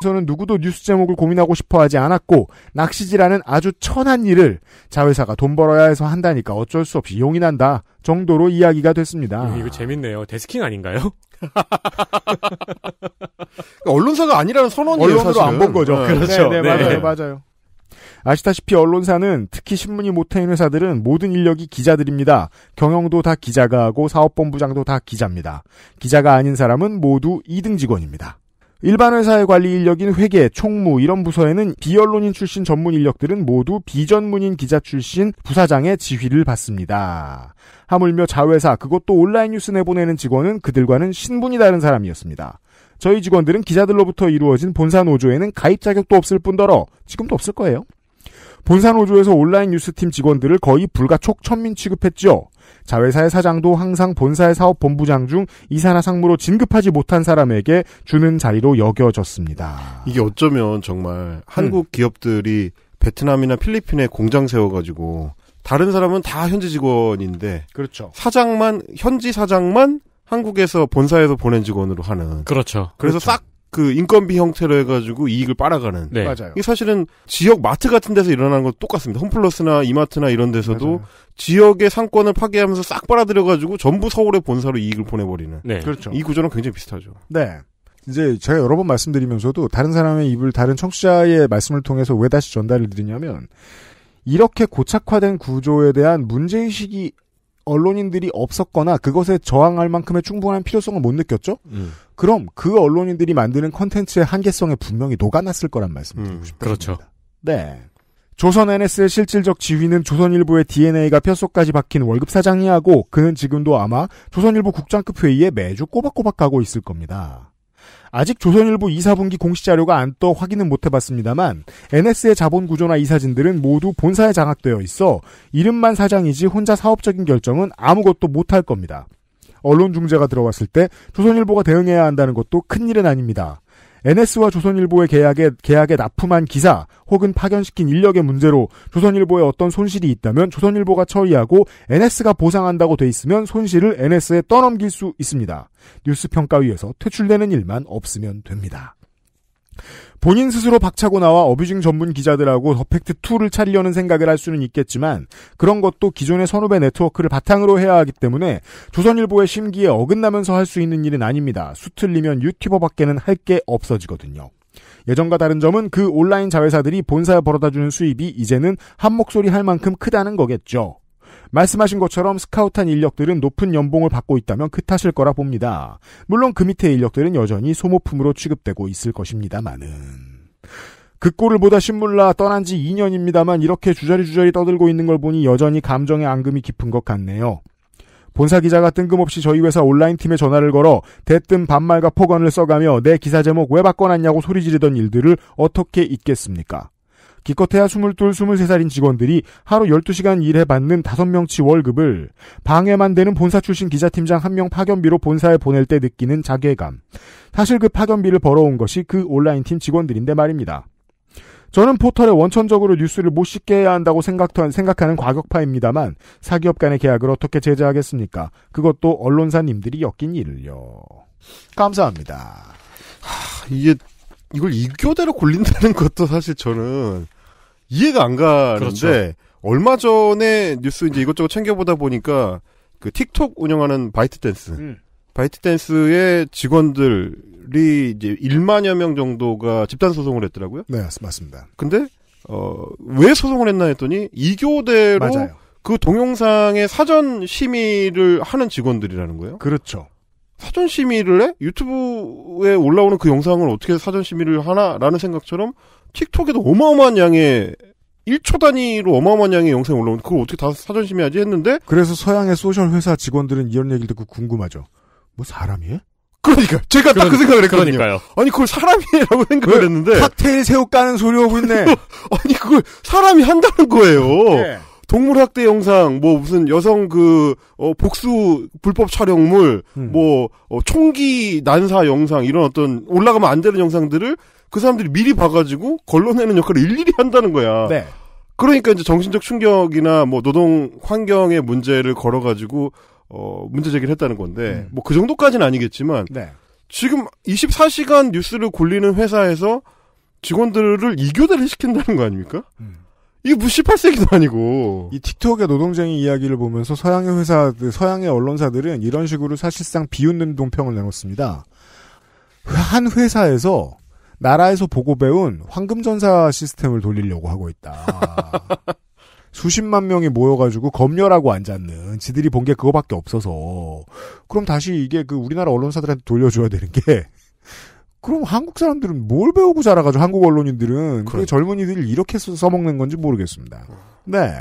서는 누구도 뉴스 제목을 고민하고 싶어 하지 않았고 낚시지라는 아주 천한 일을 자회사가 돈 벌어야 해서 한다니까 어쩔 수 없이 용인한다 정도로 이야기가 됐습니다. 음, 이거 재밌네요. 데스킹 아닌가요? 그러니까 언론사가 아니라는 선언이에 언론으로 안 본 거죠. 어, 그렇죠. 네, 네, 네 그렇죠. 맞아요, 네. 맞아요. 아시다시피 언론사는 특히 신문이 못한 회사들은 모든 인력이 기자들입니다. 경영도 다 기자가 하고 사업본부장도 다 기자입니다. 기자가 아닌 사람은 모두 2등 직원입니다. 일반 회사의 관리 인력인 회계, 총무 이런 부서에는 비언론인 출신 전문 인력들은 모두 비전문인 기자 출신 부사장의 지휘를 받습니다. 하물며 자회사, 그것도 온라인 뉴스 내보내는 직원은 그들과는 신분이 다른 사람이었습니다. 저희 직원들은 기자들로부터 이루어진 본사 노조에는 가입 자격도 없을 뿐더러 지금도 없을 거예요. 본사노조에서 온라인 뉴스팀 직원들을 거의 불가 촉천민 취급했죠. 자회사의 사장도 항상 본사의 사업본부장 중 이사나 상무로 진급하지 못한 사람에게 주는 자리로 여겨졌습니다. 이게 어쩌면 정말 음. 한국 기업들이 베트남이나 필리핀에 공장 세워가지고 다른 사람은 다 현지 직원인데 그렇죠. 사장만 현지 사장만 한국에서 본사에서 보낸 직원으로 하는 그렇죠. 그래서 그렇죠. 싹그 인건비 형태로 해가지고 이익을 빨아가는. 네. 맞아요. 이게 사실은 지역 마트 같은 데서 일어나는 건 똑같습니다. 홈플러스나 이마트나 이런 데서도 맞아요. 지역의 상권을 파괴하면서 싹 빨아들여가지고 전부 서울의 본사로 이익을 보내버리는. 네. 그렇죠. 이 구조는 굉장히 비슷하죠. 네. 이제 제가 여러 번 말씀드리면서도 다른 사람의 입을 다른 청취자의 말씀을 통해서 왜 다시 전달을 드리냐면 이렇게 고착화된 구조에 대한 문제의식이 언론인들이 없었거나 그것에 저항할 만큼의 충분한 필요성을 못 느꼈죠. 음. 그럼 그 언론인들이 만드는 컨텐츠의 한계성에 분명히 녹아났을 거란 말씀드리고 음, 싶습니 그렇죠. 네. 조선 NS의 실질적 지위는 조선일보의 DNA가 뼛속까지 박힌 월급 사장이 하고 그는 지금도 아마 조선일보 국장급 회의에 매주 꼬박꼬박 가고 있을 겁니다. 아직 조선일보 이사분기 공시 자료가 안 떠 확인은 못 해봤습니다만 NS의 자본 구조나 이 사진들은 모두 본사에 장악되어 있어 이름만 사장이지 혼자 사업적인 결정은 아무것도 못 할 겁니다. 언론 중재가 들어왔을 때 조선일보가 대응해야 한다는 것도 큰 일은 아닙니다. NS와 조선일보의 계약에 계약에 납품한 기사 혹은 파견시킨 인력의 문제로 조선일보에 어떤 손실이 있다면 조선일보가 처리하고 NS가 보상한다고 돼 있으면 손실을 NS에 떠넘길 수 있습니다. 뉴스 평가위에서 퇴출되는 일만 없으면 됩니다. 본인 스스로 박차고 나와 어뷰징 전문 기자들하고 더 팩트 2를 차리려는 생각을 할 수는 있겠지만 그런 것도 기존의 선후배 네트워크를 바탕으로 해야 하기 때문에 조선일보의 심기에 어긋나면서 할 수 있는 일은 아닙니다. 수틀리면 유튜버밖에는 할 게 없어지거든요. 예전과 다른 점은 그 온라인 자회사들이 본사에 벌어다 주는 수입이 이제는 한 목소리 할 만큼 크다는 거겠죠. 말씀하신 것처럼 스카우트한 인력들은 높은 연봉을 받고 있다면 그 탓일 거라 봅니다. 물론 그 밑의 인력들은 여전히 소모품으로 취급되고 있을 것입니다만은. 그 꼴을 보다 신물라 떠난 지 2년입니다만 이렇게 주저리주저리 떠들고 있는 걸 보니 여전히 감정의 앙금이 깊은 것 같네요. 본사 기자가 뜬금없이 저희 회사 온라인 팀에 전화를 걸어 대뜸 반말과 폭언을 써가며 내 기사 제목 왜 바꿔놨냐고 소리 지르던 일들을 어떻게 잊겠습니까? 기껏해야 22, 23살인 직원들이 하루 12시간 일해받는 5명치 월급을 방해만 되는 본사 출신 기자팀장 한 명 파견비로 본사에 보낼 때 느끼는 자괴감. 사실 그 파견비를 벌어온 것이 그 온라인 팀 직원들인데 말입니다. 저는 포털에 원천적으로 뉴스를 못 씻게 해야 한다고 생각하는 과격파입니다만 사기업 간의 계약을 어떻게 제재하겠습니까? 그것도 언론사님들이 엮인 일을요. 감사합니다. 하, 이게 이걸 이교대로 골린다는 것도 사실 저는 이해가 안 가는데 그렇죠. 얼마 전에 뉴스 이제 이것저것 챙겨보다 보니까 그 틱톡 운영하는 바이트댄스 음. 바이트댄스의 직원들이 이제 1만여 명 정도가 집단 소송을 했더라고요. 네, 맞습니다. 근데 어, 왜 소송을 했나 했더니 이교대로 맞아요. 그 동영상의 사전 심의를 하는 직원들이라는 거예요. 그렇죠. 사전 심의를 해? 유튜브에 올라오는 그 영상을 어떻게 사전 심의를 하나라는 생각처럼 틱톡에도 어마어마한 양의 1초 단위로 어마어마한 양의 영상이 올라오는데 그걸 어떻게 다 사전 심의하지 했는데 그래서 서양의 소셜 회사 직원들은 이런 얘기를 듣고 궁금하죠. 뭐 사람이 에 그러니까 제가 딱그 그러니까, 생각을 했거든요. 그러니까요. 아니 그걸 사람이라고 생각을 그 했는데 칵테일 새우 까는 소리 하고 있네. 아니 그걸 사람이 한다는 거예요. 네. 동물학대 영상, 뭐 무슨 여성 그, 어, 복수 불법 촬영물, 음. 뭐, 어, 총기 난사 영상, 이런 어떤 올라가면 안 되는 영상들을 그 사람들이 미리 봐가지고 걸러내는 역할을 일일이 한다는 거야. 네. 그러니까 이제 정신적 충격이나 뭐 노동 환경의 문제를 걸어가지고, 어, 문제 제기를 했다는 건데, 음. 뭐그 정도까지는 아니겠지만, 네. 지금 24시간 뉴스를 굴리는 회사에서 직원들을 이교대를 시킨다는 거 아닙니까? 음. 이게 무시할 세기도 아니고. 이 틱톡의 노동쟁이 이야기를 보면서 서양의 회사, 서양의 언론사들은 이런 식으로 사실상 비웃는 동평을 내놓습니다한 회사에서 나라에서 보고 배운 황금전사 시스템을 돌리려고 하고 있다. 수십만 명이 모여가지고 검열하고 앉았는 지들이 본 게 그거밖에 없어서 그럼 다시 이게 그 우리나라 언론사들한테 돌려줘야 되는 게 그럼 한국 사람들은 뭘 배우고 자라가지고 한국 언론인들은 그래. 그렇죠. 젊은이들이 이렇게 써먹는 건지 모르겠습니다. 음. 네.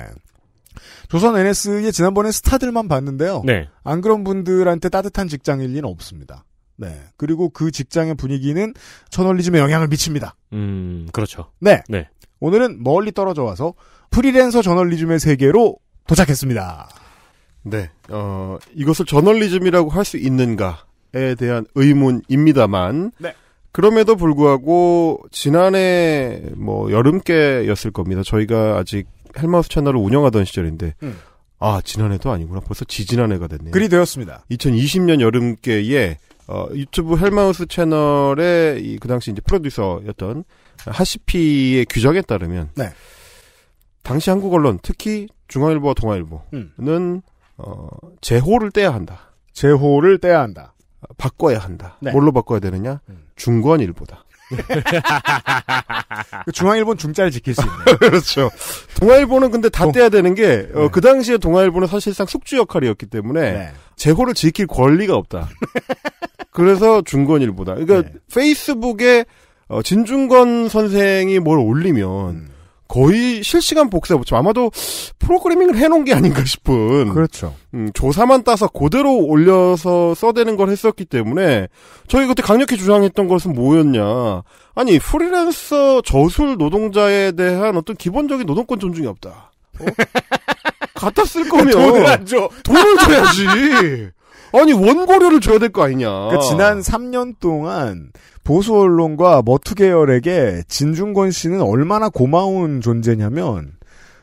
조선 n s 의 지난번에 스타들만 봤는데요. 네. 안 그런 분들한테 따뜻한 직장일 리는 없습니다. 네. 그리고 그 직장의 분위기는 천널리즘에 영향을 미칩니다. 음, 그렇죠. 네. 네. 오늘은 멀리 떨어져 와서 프리랜서 저널리즘의 세계로 도착했습니다. 네. 어, 이것을 저널리즘이라고 할 수 있는가에 대한 의문입니다만. 네. 그럼에도 불구하고 지난해 뭐 여름께였을 겁니다. 저희가 아직 헬마우스 채널을 운영하던 시절인데 음. 아 지난해도 아니구나 벌써 지지난해가 됐네요. 그리 되었습니다. 2020년 여름께에 어, 유튜브 헬마우스 채널의 이, 그 당시 이제 프로듀서였던 하시피의 규정에 따르면 네. 당시 한국 언론 특히 중앙일보와 동아일보는 음. 어, 재호를 떼야 한다. 재호를 떼야 한다. 바꿔야 한다. 네. 뭘로 바꿔야 되느냐? 음. 중권일보다. 그 중앙일보는 중자를 지킬 수 있네요. 그렇죠. 동아일보는 근데 다 떼야 되는 게, 네. 어, 그 당시에 동아일보는 사실상 숙주 역할이었기 때문에, 네. 재호를 지킬 권리가 없다. 그래서 중건일보다. 그러니까 네. 페이스북에 어, 진중권 선생이 뭘 올리면, 음. 거의 실시간 복사 붙임 아마도 프로그래밍을 해놓은 게 아닌가 싶은 그렇죠. 음, 조사만 따서 그대로 올려서 써대는 걸 했었기 때문에 저희 그때 강력히 주장했던 것은 뭐였냐 아니 프리랜서 저술 노동자에 대한 어떤 기본적인 노동권 존중이 없다. 어? 갖다 쓸 거면 돈을 안 줘. 돈을 줘야지. 아니 원고료를 줘야 될 거 아니냐. 그러니까 지난 3년 동안 보수 언론과 머투 계열에게 진중권 씨는 얼마나 고마운 존재냐면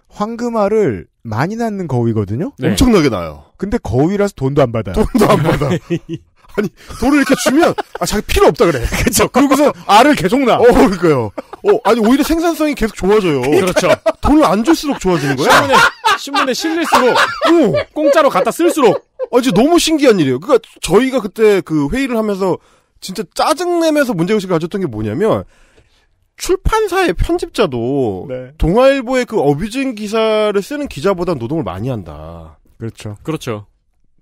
황금알을 많이 낳는 거위거든요. 네. 엄청나게 낳아요 근데 거위라서 돈도 안 받아요. 돈도 안 받아. 아니 돈을 이렇게 주면 아 자기 필요 없다 그래. 그렇죠. 그리고서 알을 계속 낳아. 어 그러니까요. 어 아니 오히려 생산성이 계속 좋아져요. 그렇죠. 돈을 안 줄수록 좋아지는 거야. 신문에 신문에 실릴수록 오, 공짜로 갖다 쓸수록. 아 이제 너무 신기한 일이에요. 그러니까 저희가 그때 그 회의를 하면서 진짜 짜증내면서 문제의식을 가졌던 게 뭐냐면 출판사의 편집자도 네. 동아일보의 그 어뷰징 기사를 쓰는 기자보다 노동을 많이 한다. 그렇죠. 그렇죠.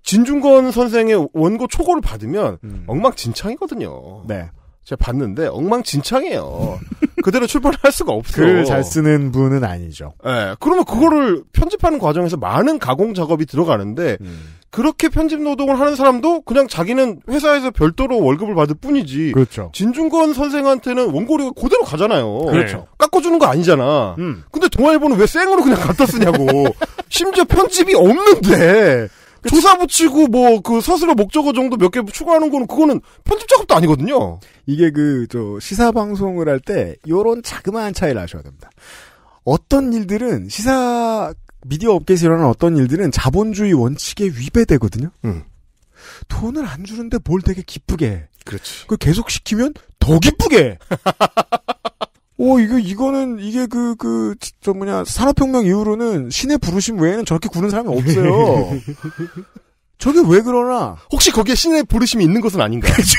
진중권 선생의 원고 초고를 받으면 음. 엉망진창이거든요. 네. 제가 봤는데 엉망진창이에요. 그대로 출판할 수가 없어요. 글 잘 쓰는 분은 아니죠. 예. 네, 그러면 그거를 편집하는 과정에서 많은 가공 작업이 들어가는데 음. 그렇게 편집 노동을 하는 사람도 그냥 자기는 회사에서 별도로 월급을 받을 뿐이지. 그렇죠. 진중권 선생한테는 원고료가 그대로 가잖아요. 그렇죠. 네. 깎아주는 거 아니잖아. 음. 근데 동아일보는 왜 생으로 그냥 갖다 쓰냐고. 심지어 편집이 없는데. 조사 붙이고 뭐그 스스로 목적어 정도 몇 개 추가하는 거는 그거는 편집 작업도 아니거든요. 이게 그 저 시사 방송을 할 때 요런 자그마한 차이를 아셔야 됩니다. 어떤 일들은 시사 미디어 업계에서 일어나는 어떤 일들은 자본주의 원칙에 위배되거든요. 음. 돈을 안 주는데 뭘 되게 기쁘게. 그렇지. 그 계속 시키면 더 기쁘게. 오 이거 이거는 이게 그그저 뭐냐 산업혁명 이후로는 신의 부르심 외에는 저렇게 구는 사람이 없어요. 저게 왜 그러나? 혹시 거기에 신의 부르심이 있는 것은 아닌가? 그죠?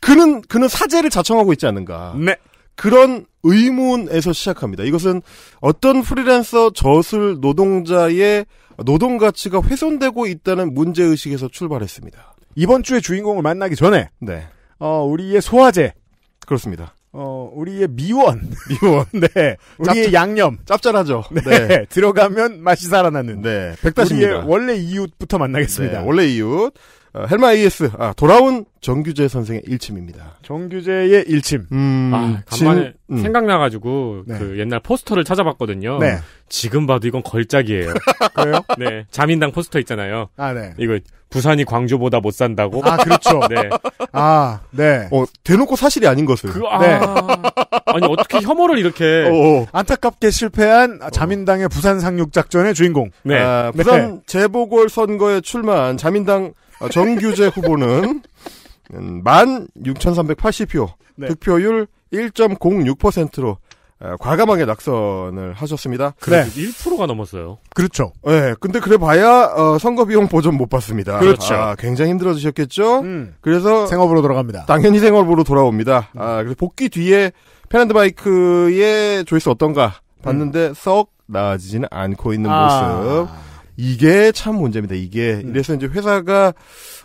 그는 그는 사제를 자청하고 있지 않은가? 네. 그런 의문에서 시작합니다. 이것은 어떤 프리랜서 저술 노동자의 노동 가치가 훼손되고 있다는 문제 의식에서 출발했습니다. 이번 주에 주인공을 만나기 전에 네. 어, 우리의 소화제 그렇습니다. 어, 우리의 미원. 미원. 네. 우리의 짭짤, 양념. 짭짤하죠. 네. 네. 들어가면 맛이 살아나는. 네. 백다십니다. 우리의 원래 이웃부터 만나겠습니다. 네. 원래 이웃. 어, 헬마 AS 아, 돌아온 정규재 선생의 일침입니다. 정규재의 일침. 음, 아, 간만에 진, 음. 생각나가지고 그 네. 그 옛날 포스터를 찾아봤거든요. 네. 지금 봐도 이건 걸작이에요. 그래요? 네. 자민당 포스터 있잖아요. 아, 네. 이거 부산이 광주보다 못 산다고. 아, 그렇죠. 네. 아, 네. 어, 대놓고 사실이 아닌 것을. 그, 아, 네. 아니, 어떻게 혐오를 이렇게. 어어. 안타깝게 실패한 자민당의 부산 상륙작전의 주인공. 네. 아, 네. 부산 재보궐선거에 출마한 자민당 어, 정규재 후보는 만 6,380표, 네. 득표율 1.06%로 과감하게 낙선을 하셨습니다. 그래 네. 1%가 넘었어요. 그렇죠. 네, 근데 그래봐야 어, 선거 비용 보전 못 받습니다. 그렇죠. 아, 굉장히 힘들어지셨겠죠. 음. 그래서 생업으로 돌아갑니다. 당연히 생업으로 돌아옵니다. 음. 아, 그래서 복귀 뒤에 페란드 바이크의 조회수 어떤가 봤는데 음. 썩 나아지지는 않고 있는 아. 모습. 이게 참 문제입니다. 이게 음. 이래서 이제 회사가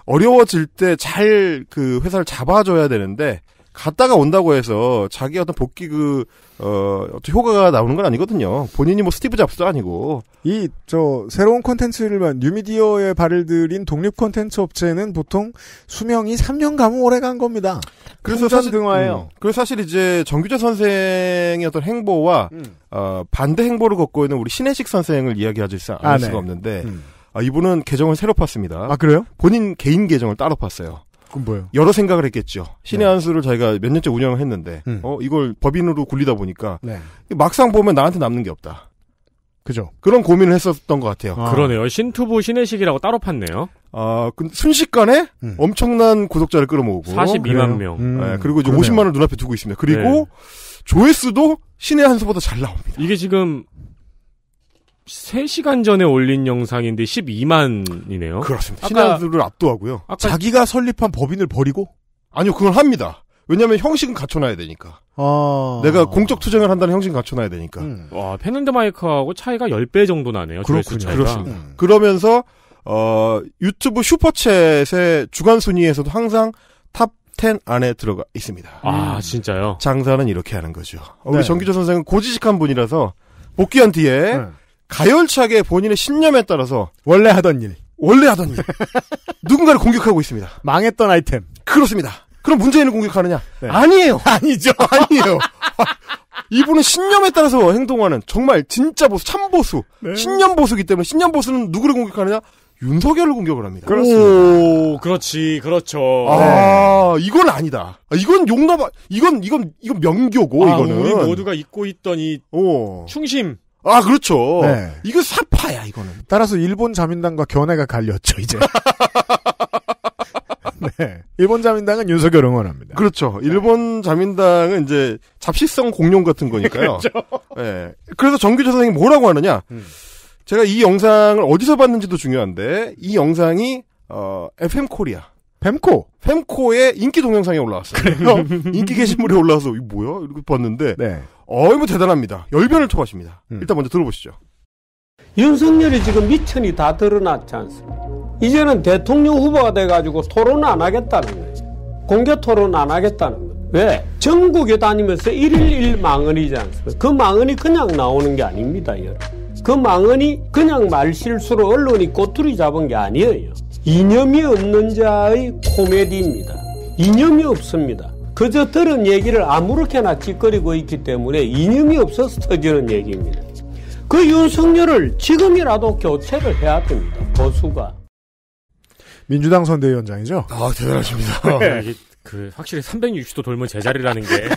어려워질 때 잘 그 회사를 잡아줘야 되는데 갔다가 온다고 해서 자기 어떤 복귀 그, 어, 어떤 효과가 나오는 건 아니거든요. 본인이 뭐 스티브 잡스도 아니고. 이, 저, 새로운 컨텐츠를만, 뉴미디어의 발을 들인 독립 컨텐츠 업체는 보통 수명이 3년 가면 오래 간 겁니다. 그래서 사실, 등화예요. 음, 그래서 사실 이제 정규재 선생의 어떤 행보와, 음. 어, 반대 행보를 걷고 있는 우리 신혜식 선생을 이야기하지 않을 아, 네. 수가 네. 없는데, 음. 아, 이분은 계정을 새로 팠습니다. 아, 그래요? 본인 개인 계정을 따로 팠어요. 그럼 뭐예요? 여러 생각을 했겠죠. 신의 네. 한수를 자기가 몇 년째 운영을 했는데 음. 어 이걸 법인으로 굴리다 보니까 네. 막상 보면 나한테 남는 게 없다. 그죠. 그런 고민을 했었던 것 같아요. 아. 그러네요. 신투부 신의식이라고 따로 팠네요. 아, 근 그 순식간에 음. 엄청난 구독자를 끌어모으고 42만 그래요. 명. 음. 네, 그리고 이제 그러네요. 50만을 눈앞에 두고 있습니다. 그리고 네. 조회수도 신의 한수보다 잘 나옵니다. 이게 지금 3시간 전에 올린 영상인데 12만이네요. 그렇습니다. 신하들을 압도하고요. 아까... 자기가 설립한 법인을 버리고? 아니요, 그걸 합니다. 왜냐하면 형식은 갖춰놔야 되니까. 아... 내가 공적 투쟁을 한다는 형식은 갖춰놔야 되니까. 음. 와, 팬앤드 마이크하고 차이가 10배 정도 나네요. 그렇군요. 그렇습니다. 음. 그러면서 어, 유튜브 슈퍼챗의 주간 순위에서도 항상 탑 10 안에 들어가 있습니다. 아, 음. 진짜요? 장사는 이렇게 하는 거죠. 어, 우리 네. 정기조 선생은 고지식한 분이라서 복귀한 뒤에 네. 가열차게 본인의 신념에 따라서 원래 하던 일, 원래 하던 일, 누군가를 공격하고 있습니다. 망했던 아이템. 그렇습니다. 그럼 문재인을 공격하느냐? 네. 아니에요. 아니죠. 아니에요. 이분은 신념에 따라서 행동하는 정말 진짜 보수, 참보수, 네. 신념보수기 때문에 신념보수는 누구를 공격하느냐? 윤석열을 공격을 합니다. 그렇습니다. 오, 그렇지, 그렇죠. 아, 네. 이건 아니다. 아, 이건 용납, 이건, 이건, 이건 명교고, 아, 이거는. 우리 모두가 잊고 있던 이, 오. 충심. 아, 그렇죠. 네. 이거 사파야, 이거는. 따라서 일본 자민당과 견해가 갈렸죠, 이제. 네. 일본 자민당은 윤석열 응원합니다. 그렇죠. 일본 자민당은 이제 잡시성 공룡 같은 거니까요. 그렇죠. 네. 그래서 정규조 선생님 뭐라고 하느냐. 음. 제가 이 영상을 어디서 봤는지도 중요한데, 이 영상이, 어, FM 코리아. 뱀코. 뱀코의 인기 동영상에 올라왔어요. 그래요? 인기 게시물에 올라와서, 이 뭐야? 이렇게 봤는데, 네. 어이 뭐 대단합니다. 열변을 토하십니다. 음. 일단 먼저 들어보시죠. 윤석열이 지금 미천이 다 드러났지 않습니까? 이제는 대통령 후보가 돼가지고 토론 안 하겠다는 거죠. 공개 토론 안 하겠다는 거죠. 왜? 전국에 다니면서 일일일 망언이지 않습니까? 그 망언이 그냥 나오는 게 아닙니다, 여러분. 그 망언이 그냥 말실수로 언론이 꼬투리 잡은 게 아니에요. 이념이 없는 자의 코미디입니다. 이념이 없습니다. 그저 들은 얘기를 아무렇게나 찌꺼리고 있기 때문에 이념이 없어서 터지는 얘기입니다. 그 윤석열을 지금이라도 교체를 해야 됩니다. 보수가. 민주당 선대위원장이죠? 아, 대단하십니다. 네. 그 확실히 360도 돌면 제자리라는 게.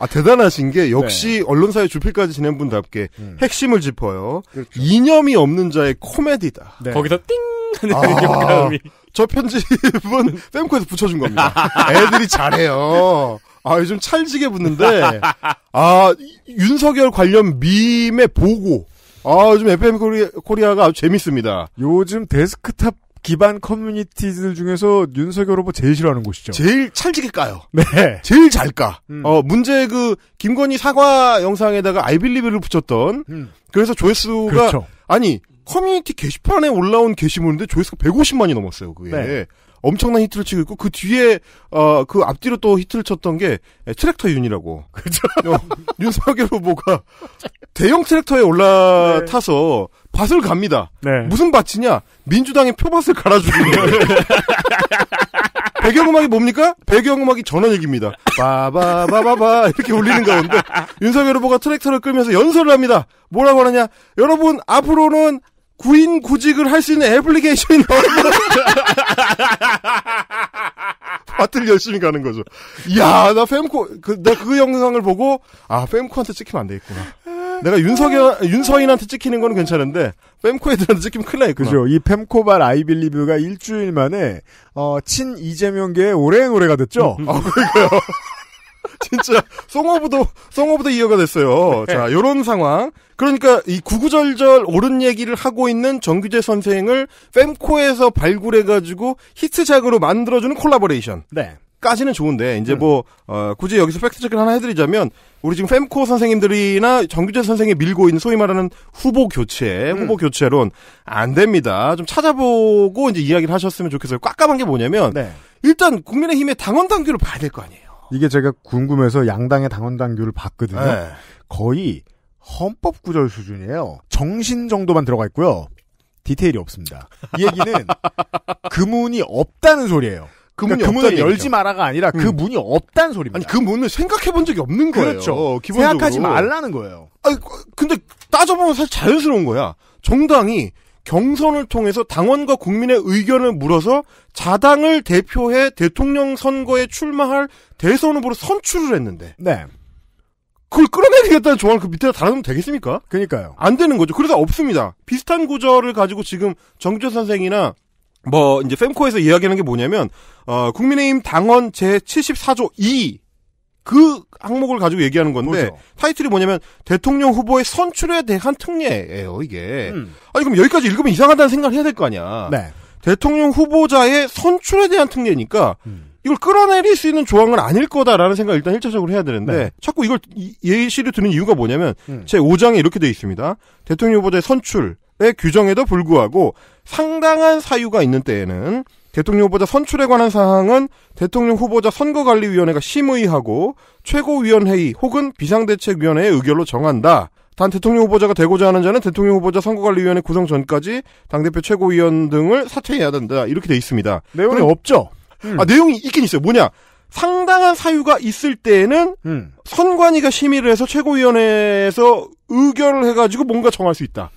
아 대단하신 게 역시 네. 언론사의 주필까지 지낸 분답게 음. 핵심을 짚어요. 그렇죠. 이념이 없는 자의 코미디다. 네. 거기서 띵 하는 아, 역감이. 저 편집은 fem코에서 붙여준 겁니다. 애들이 잘해요. 아, 요즘 찰지게 붙는데, 아, 윤석열 관련 밈의 보고, 아, 요즘 FM 코리아, 가 아주 재밌습니다. 요즘 데스크탑 기반 커뮤니티들 중에서 윤석열 후보 제일 싫어하는 곳이죠. 제일 찰지게 까요. 네. 제일 잘 까. 음. 어, 문제 그, 김건희 사과 영상에다가 아이빌리브를 붙였던, 음. 그래서 조회수가, 그렇죠. 아니, 커뮤니티 게시판에 올라온 게시물인데 조회수가 150만이 넘었어요. 그게 네. 엄청난 히트를 치고 있고 그 뒤에 어, 그 앞뒤로 또 히트를 쳤던 게 트랙터 윤이라고 그죠? 렇 윤석열 후보가 대형 트랙터에 올라타서 네. 밭을 갑니다. 네. 무슨 밭이냐? 민주당의 표밭을 갈아주는 거예요. 배경음악이 뭡니까? 배경음악이 전원얘기입니다. 바바바바바 이렇게 울리는 가운데 윤석열 후보가 트랙터를 끌면서 연설을 합니다. 뭐라고 하느냐? 여러분 앞으로는 구인 구직을 할 수 있는 애플리케이션이 얼마나 밭을 열심히 가는 거죠. 이 야, 나 f e 코 그, 나 그 영상을 보고 아, f e 코한테 찍히면 안 되겠구나. 내가 윤석연 윤서인한테 찍히는 건 괜찮은데 f e 코 애들한테 찍히면 큰일 나겠구나. 그죠. 이 f e 코발 아이빌리브가 일주일 만에 어, 친 이재명계의 오랜 오래가 됐죠. 음. 아, 그니까요 진짜 송어부도 송어부도 이어가 됐어요. 네. 자, 요런 상황. 그러니까 이 구구절절 옳은 얘기를 하고 있는 정규재 선생을 펨코에서 발굴해 가지고 히트작으로 만들어 주는 콜라보레이션. 네. 까지는 좋은데 이제 음. 뭐 어, 굳이 여기서 팩트 체크를 하나 해드리자면 우리 지금 펨코 선생님들이나 정규재 선생이 밀고 있는 소위 말하는 후보 교체 음. 후보 교체론 안 됩니다 좀 찾아보고 이제 이야기를 하셨으면 좋겠어요 꽉까만 게 뭐냐면 네. 일단 국민의힘의 당원 당규를 봐야 될 거 아니에요 이게 제가 궁금해서 양당의 당원당규를 봤거든요. 네. 거의 헌법 구절 수준이에요. 정신 정도만 들어가 있고요. 디테일이 없습니다. 이 얘기는 그 문이 없다는 소리예요. 그 그러니까 문이 그 문을 열지 마라가 아니라 음. 그 문이 없다는 소리입니다. 아니 그 문을 생각해 본 적이 없는 거예요. 그렇죠. 기본적으로. 생각하지 말라는 거예요. 아 근데 따져보면 사실 자연스러운 거야. 정당이 경선을 통해서 당원과 국민의 의견을 물어서 자당을 대표해 대통령 선거에 출마할 대선 후보로 선출을 했는데. 네. 그걸 끌어내리겠다는 조항을 그 밑에다 달아놓으면 되겠습니까? 그니까요. 안 되는 거죠. 그래서 없습니다. 비슷한 구절을 가지고 지금 정주 선생이나 뭐 이제 펜코에서 이야기하는 게 뭐냐면 어 국민의힘 당원 제 74조 2그 항목을 가지고 얘기하는 건데 그렇죠. 타이틀이 뭐냐면 대통령 후보의 선출에 대한 특례예요 이게 음. 아니 그럼 여기까지 읽으면 이상하다는 생각을 해야 될 거 아니야 네. 대통령 후보자의 선출에 대한 특례니까 음. 이걸 끌어내릴 수 있는 조항은 아닐 거다라는 생각을 일단 1차적으로 해야 되는데 네. 자꾸 이걸 예시를 드는 이유가 뭐냐면 음. 제 5장에 이렇게 돼 있습니다 대통령 후보자의 선출 의 규정에도 불구하고 상당한 사유가 있는 때에는 대통령 후보자 선출에 관한 사항은 대통령 후보자 선거관리위원회가 심의하고 최고위원회의 혹은 비상대책위원회의 의결로 정한다. 단 대통령 후보자가 되고자 하는 자는 대통령 후보자 선거관리위원회 구성 전까지 당대표 최고위원 등을 사퇴해야 된다. 이렇게 돼 있습니다. 내용이 없죠? 음. 아, 내용이 있긴 있어요. 뭐냐? 상당한 사유가 있을 때에는 음. 선관위가 심의를 해서 최고위원회에서 의결을 해가지고 뭔가 정할 수 있다.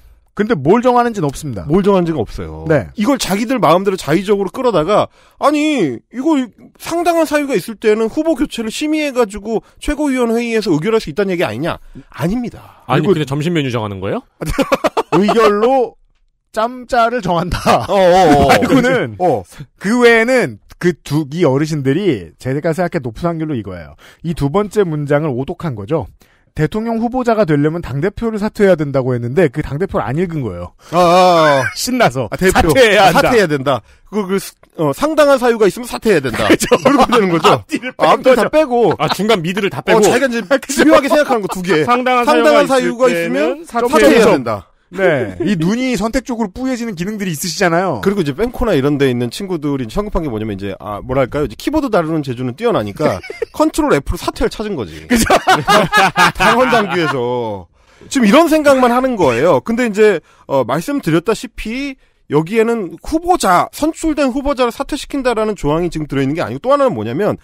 근데 뭘 정하는지는 없습니다. 뭘정하는지가 없어요. 네. 이걸 자기들 마음대로 자의적으로 끌어다가 아니 이거 상당한 사유가 있을 때는 후보 교체를 심의해가지고 최고위원회의에서 의결할 수 있다는 얘기 아니냐? 아닙니다. 아니 그리고... 그냥 점심 메뉴 정하는 거예요? 의결로 짬짜를 정한다. 어어 말고는 어, 어, 어. 어. 그 외에는 그두이 어르신들이 제가 생각해 높은 확률로 이거예요. 이 두 번째 문장을 오독한 거죠. 대통령 후보자가 되려면 당대표를 사퇴해야 된다고 했는데 그 당대표를 안 읽은 거예요. 아, 아, 아. 신나서. 아, 대표. 사퇴해야 아, 한다. 사퇴해야 된다. 그, 그, 어, 상당한 사유가 있으면 사퇴해야 된다. 그렇죠. 그렇게 되는 거죠. 앞뒤를 뺀 아, 다 빼고. 아, 중간 미드를 다 빼고. 어, 자기가 이제 중요하게 생각하는 거 두 개. 상당한, 상당한 사유가, 사유가 있으면 사퇴해야 된다. 네. 이 눈이 선택적으로 뿌얘지는 기능들이 있으시잖아요. 그리고 이제 뺑코나 이런 데 있는 친구들이 성급한 게 뭐냐면 이제 아 뭐랄까요? 이제 키보드 다루는 재주는 뛰어나니까 컨트롤 F로 사태를 찾은 거지. 그죠? 당헌당규에서 지금 이런 생각만 하는 거예요. 근데 이제 어, 말씀드렸다시피 여기에는 후보자 선출된 후보자를 사퇴시킨다라는 조항이 지금 들어있는 게 아니고 또 하나는 뭐냐면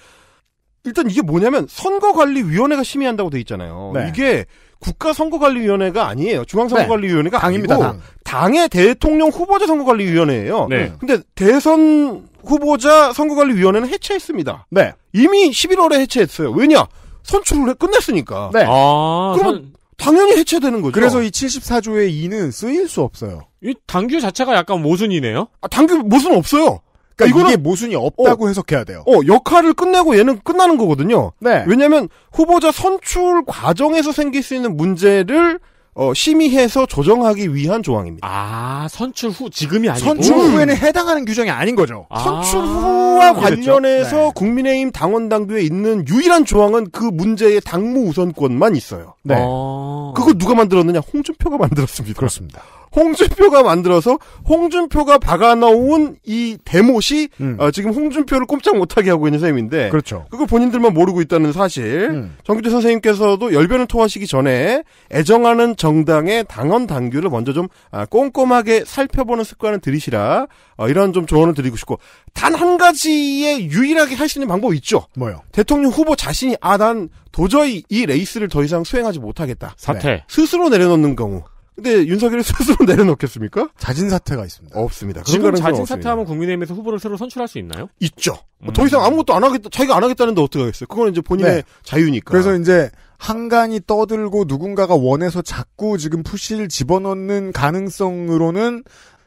일단 이게 뭐냐면 선거관리위원회가 심의한다고 돼 있잖아요. 네. 이게 국가선거관리위원회가 아니에요. 중앙선거관리위원회가 네. 당입니다. 당. 당의 대통령 후보자 선거관리위원회예요. 네. 근데 대선 후보자 선거관리위원회는 해체했습니다. 네. 이미 11월에 해체했어요. 왜냐? 선출을 해, 끝냈으니까. 네. 아, 그러면 선... 당연히 해체되는 거죠. 그래서 이 74조의 2는 쓰일 수 없어요. 이 당규 자체가 약간 모순이네요. 아, 당규 모순 없어요. 그러니까 이거는, 이게 모순이 없다고 어, 해석해야 돼요. 어, 역할을 끝내고 얘는 끝나는 거거든요. 네. 왜냐하면 후보자 선출 과정에서 생길 수 있는 문제를 어, 심의해서 조정하기 위한 조항입니다. 아, 선출 후, 지금이 아니고. 선출 음. 후에는 해당하는 규정이 아닌 거죠. 아~ 선출 후와 그렇죠. 관련해서 네. 국민의힘 당원당규에 있는 유일한 조항은 그 문제의 당무 우선권만 있어요. 네. 아~ 어. 그걸 누가 만들었느냐? 홍준표가 만들었습니다. 그렇습니다. 홍준표가 만들어서 홍준표가 박아놓은 이 대못이 음. 어, 지금 홍준표를 꼼짝 못하게 하고 있는 셈인데 그렇죠. 그걸 본인들만 모르고 있다는 사실 음. 정규재 선생님께서도 열변을 토하시기 전에 애정하는 정당의 당헌 당규를 먼저 좀 아, 꼼꼼하게 살펴보는 습관을 들이시라 어, 이런 좀 조언을 드리고 싶고 단 한 가지에 유일하게 할 수 있는 방법이 있죠. 뭐요? 대통령 후보 자신이 아 난 도저히 이 레이스를 더 이상 수행하지 못하겠다. 사퇴. 네. 스스로 내려놓는 경우. 근데 윤석열 스스로 내려놓겠습니까? 자진 사퇴가 있습니다. 없습니다. 지금 자진 사퇴하면 국민의힘에서 후보를 새로 선출할 수 있나요? 있죠. 음. 더 이상 아무것도 안 하겠다, 자기가 안 하겠다는데 어떻게 하겠어요? 그건 이제 본인의 네. 자유니까. 그래서 이제 한간이 떠들고 누군가가 원해서 자꾸 지금 푸시를 집어넣는 가능성으로는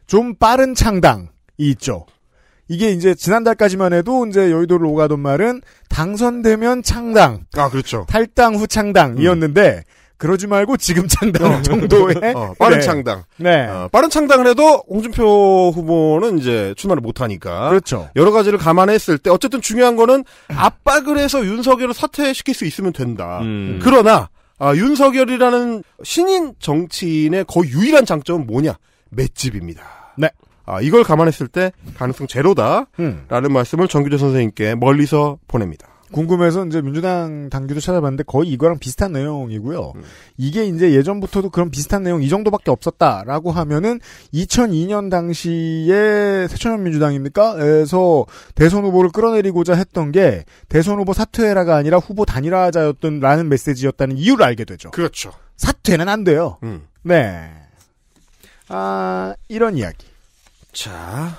좀 빠른 창당이 있죠. 이게 이제 지난달까지만 해도 이제 여의도를 오가던 말은 당선되면 창당. 아, 그렇죠. 탈당 후 창당이었는데 음. 그러지 말고 지금 창당 어. 정도의 어, 빠른 네. 창당. 네. 어, 빠른 창당을 해도 홍준표 후보는 이제 출마를 못하니까. 그렇죠. 여러 가지를 감안했을 때 어쨌든 중요한 거는 압박을 해서 윤석열을 사퇴시킬 수 있으면 된다. 음. 그러나 아, 윤석열이라는 신인 정치인의 거의 유일한 장점은 뭐냐? 맷집입니다. 네. 아, 이걸 감안했을 때 가능성 제로다라는 음. 말씀을 정규재 선생님께 멀리서 보냅니다. 궁금해서 이제 민주당 당규도 찾아봤는데 거의 이거랑 비슷한 내용이고요. 음. 이게 이제 예전부터도 그런 비슷한 내용 이 정도밖에 없었다라고 하면은 2002년 당시에 새천년 민주당입니까? 에서 대선 후보를 끌어내리고자 했던 게 대선 후보 사퇴해라가 아니라 후보 단일화자였던 라는 메시지였다는 이유를 알게 되죠. 그렇죠. 사퇴는 안 돼요. 음. 네. 아, 이런 이야기. 자,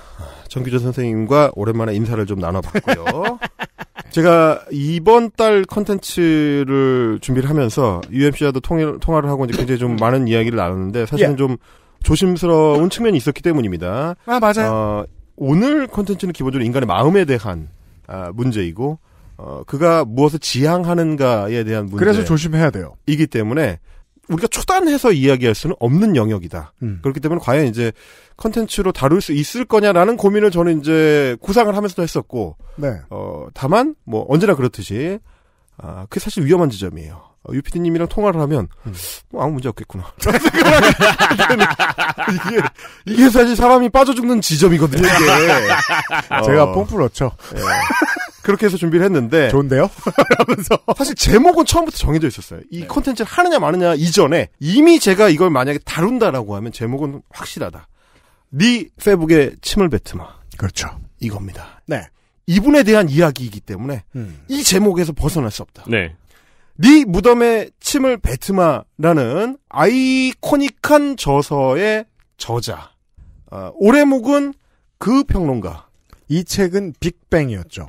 정규조 선생님과 오랜만에 인사를 좀 나눠봤고요. 제가 이번 달 컨텐츠를 준비를 하면서 UMC와도 통일, 통화를 하고 이제 굉장히 좀 많은 이야기를 나눴는데 사실은 예. 좀 조심스러운 측면이 있었기 때문입니다. 아, 맞아요. 어, 오늘 컨텐츠는 기본적으로 인간의 마음에 대한 아, 문제이고 어, 그가 무엇을 지향하는가에 대한 문제. 그래서 조심해야 돼요. 이기 때문에 우리가 초단해서 이야기할 수는 없는 영역이다. 음. 그렇기 때문에 과연 이제 컨텐츠로 다룰 수 있을 거냐라는 고민을 저는 이제 구상을 하면서도 했었고, 네. 어, 다만, 뭐, 언제나 그렇듯이, 아, 그게 사실 위험한 지점이에요. 어, 유피디님이랑 통화를 하면 음. 뭐 아무 문제 없겠구나. 이게 이게 사실 사람이 빠져 죽는 지점이거든요. 이게. 어. 제가 뽕풀 넣죠. 예. 그렇게 해서 준비를 했는데 좋은데요? 하면서 사실 제목은 처음부터 정해져 있었어요. 이콘텐츠를 네. 하느냐 마느냐 이전에 이미 제가 이걸 만약에 다룬다라고 하면 제목은 확실하다. 네페북의 침을 뱉으마. 그렇죠. 이겁니다. 네. 이분에 대한 이야기이기 때문에 음. 이 제목에서 벗어날 수 없다. 네. 네 무덤에 침을 뱉으마라는 아이코닉한 저서의 저자. 어, 올해 목은 그 평론가. 이 책은 빅뱅이었죠.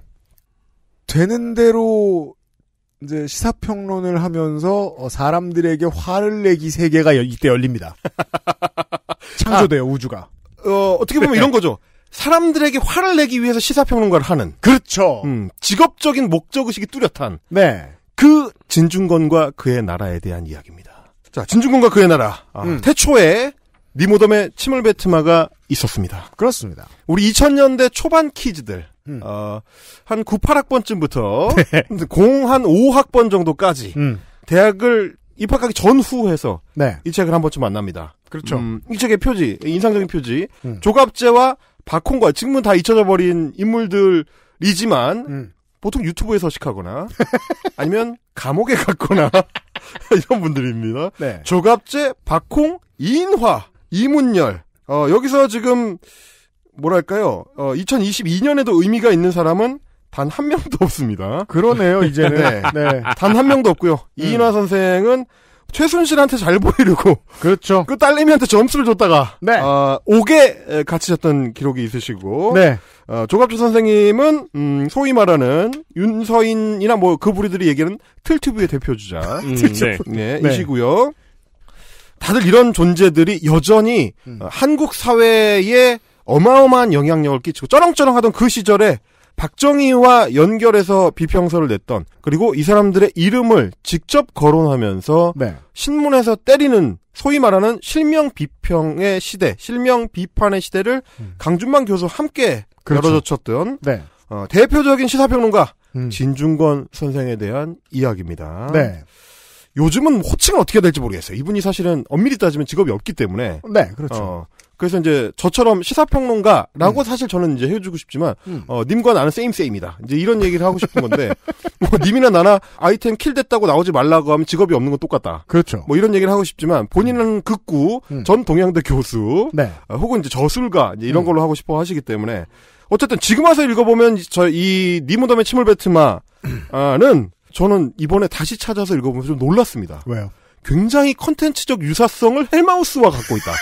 되는 대로 이제 시사평론을 하면서 어, 사람들에게 화를 내기 세계가 이때 열립니다. 창조돼요, 아, 우주가. 어, 어떻게 보면 이런 거죠. 사람들에게 화를 내기 위해서 시사평론가를 하는. 그렇죠. 음, 직업적인 목적의식이 뚜렷한. 네. 그 진중권과 그의 나라에 대한 이야기입니다. 자, 진중권과 그의 나라. 아, 음. 태초에 니모덤의 치물베트마가 있었습니다. 그렇습니다. 우리 2000년대 초반 키즈들, 음. 어, 한 9, 8학번쯤부터 네. 공한 5학번 정도까지 음. 대학을 입학하기 전후해서 네. 이 책을 한 번쯤 만납니다. 그렇죠. 음, 이 책의 표지, 인상적인 표지, 음. 조갑제와 박홍과 지금은 다 잊혀져 버린 인물들이지만 음. 보통 유튜브에 서식하거나 아니면 감옥에 갔거나 이런 분들입니다. 네. 조갑제 박홍, 이인화, 이문열. 어, 여기서 지금 뭐랄까요? 어, 2022년에도 의미가 있는 사람은 단 한 명도 없습니다. 그러네요, 이제는. 네. 네. 단한 명도 없고요. 음. 이인화 선생은 최순실한테 잘 보이려고. 그렇죠. 그 딸내미한테 점수를 줬다가. 네. 어, 옥에 갇히셨던 기록이 있으시고. 네. 어, 조갑주 선생님은 음, 소위 말하는 윤서인이나 뭐 그 부리들이 얘기하는 틀튜브의 대표주자 음, 네. 네. 네, 이시고요. 다들 이런 존재들이 여전히 음. 어, 한국 사회에 어마어마한 영향력을 끼치고 쩌렁쩌렁하던 그 시절에 박정희와 연결해서 비평서를 냈던 그리고 이 사람들의 이름을 직접 거론하면서 네. 신문에서 때리는 소위 말하는 실명 비평의 시대, 실명 비판의 시대를 음. 강준만 교수 함께 그렇죠. 열어젖혔던 네. 어, 대표적인 시사평론가 음. 진중권 선생에 대한 이야기입니다. 네. 요즘은 호칭은 어떻게 될지 모르겠어요. 이분이 사실은 엄밀히 따지면 직업이 없기 때문에. 네, 그렇죠. 어, 그래서 이제 저처럼 시사평론가라고 음. 사실 저는 이제 해주고 싶지만 음. 어, 님과 나는 세임세임이다. 이제 이런 얘기를 하고 싶은 건데 뭐 님이나 나나 아이템 킬됐다고 나오지 말라고 하면 직업이 없는 건 똑같다. 그렇죠. 뭐 이런 얘기를 하고 싶지만 본인은 음. 극구 음. 전 동양대 교수 네. 어, 혹은 이제 저술가 이제 이런 음. 걸로 하고 싶어 하시기 때문에 어쨌든 지금 와서 읽어보면 저 이 니모덤의 침을 뱉으마는 음. 저는 이번에 다시 찾아서 읽어보면서 좀 놀랐습니다. 왜요? 굉장히 컨텐츠적 유사성을 헬마우스와 갖고 있다.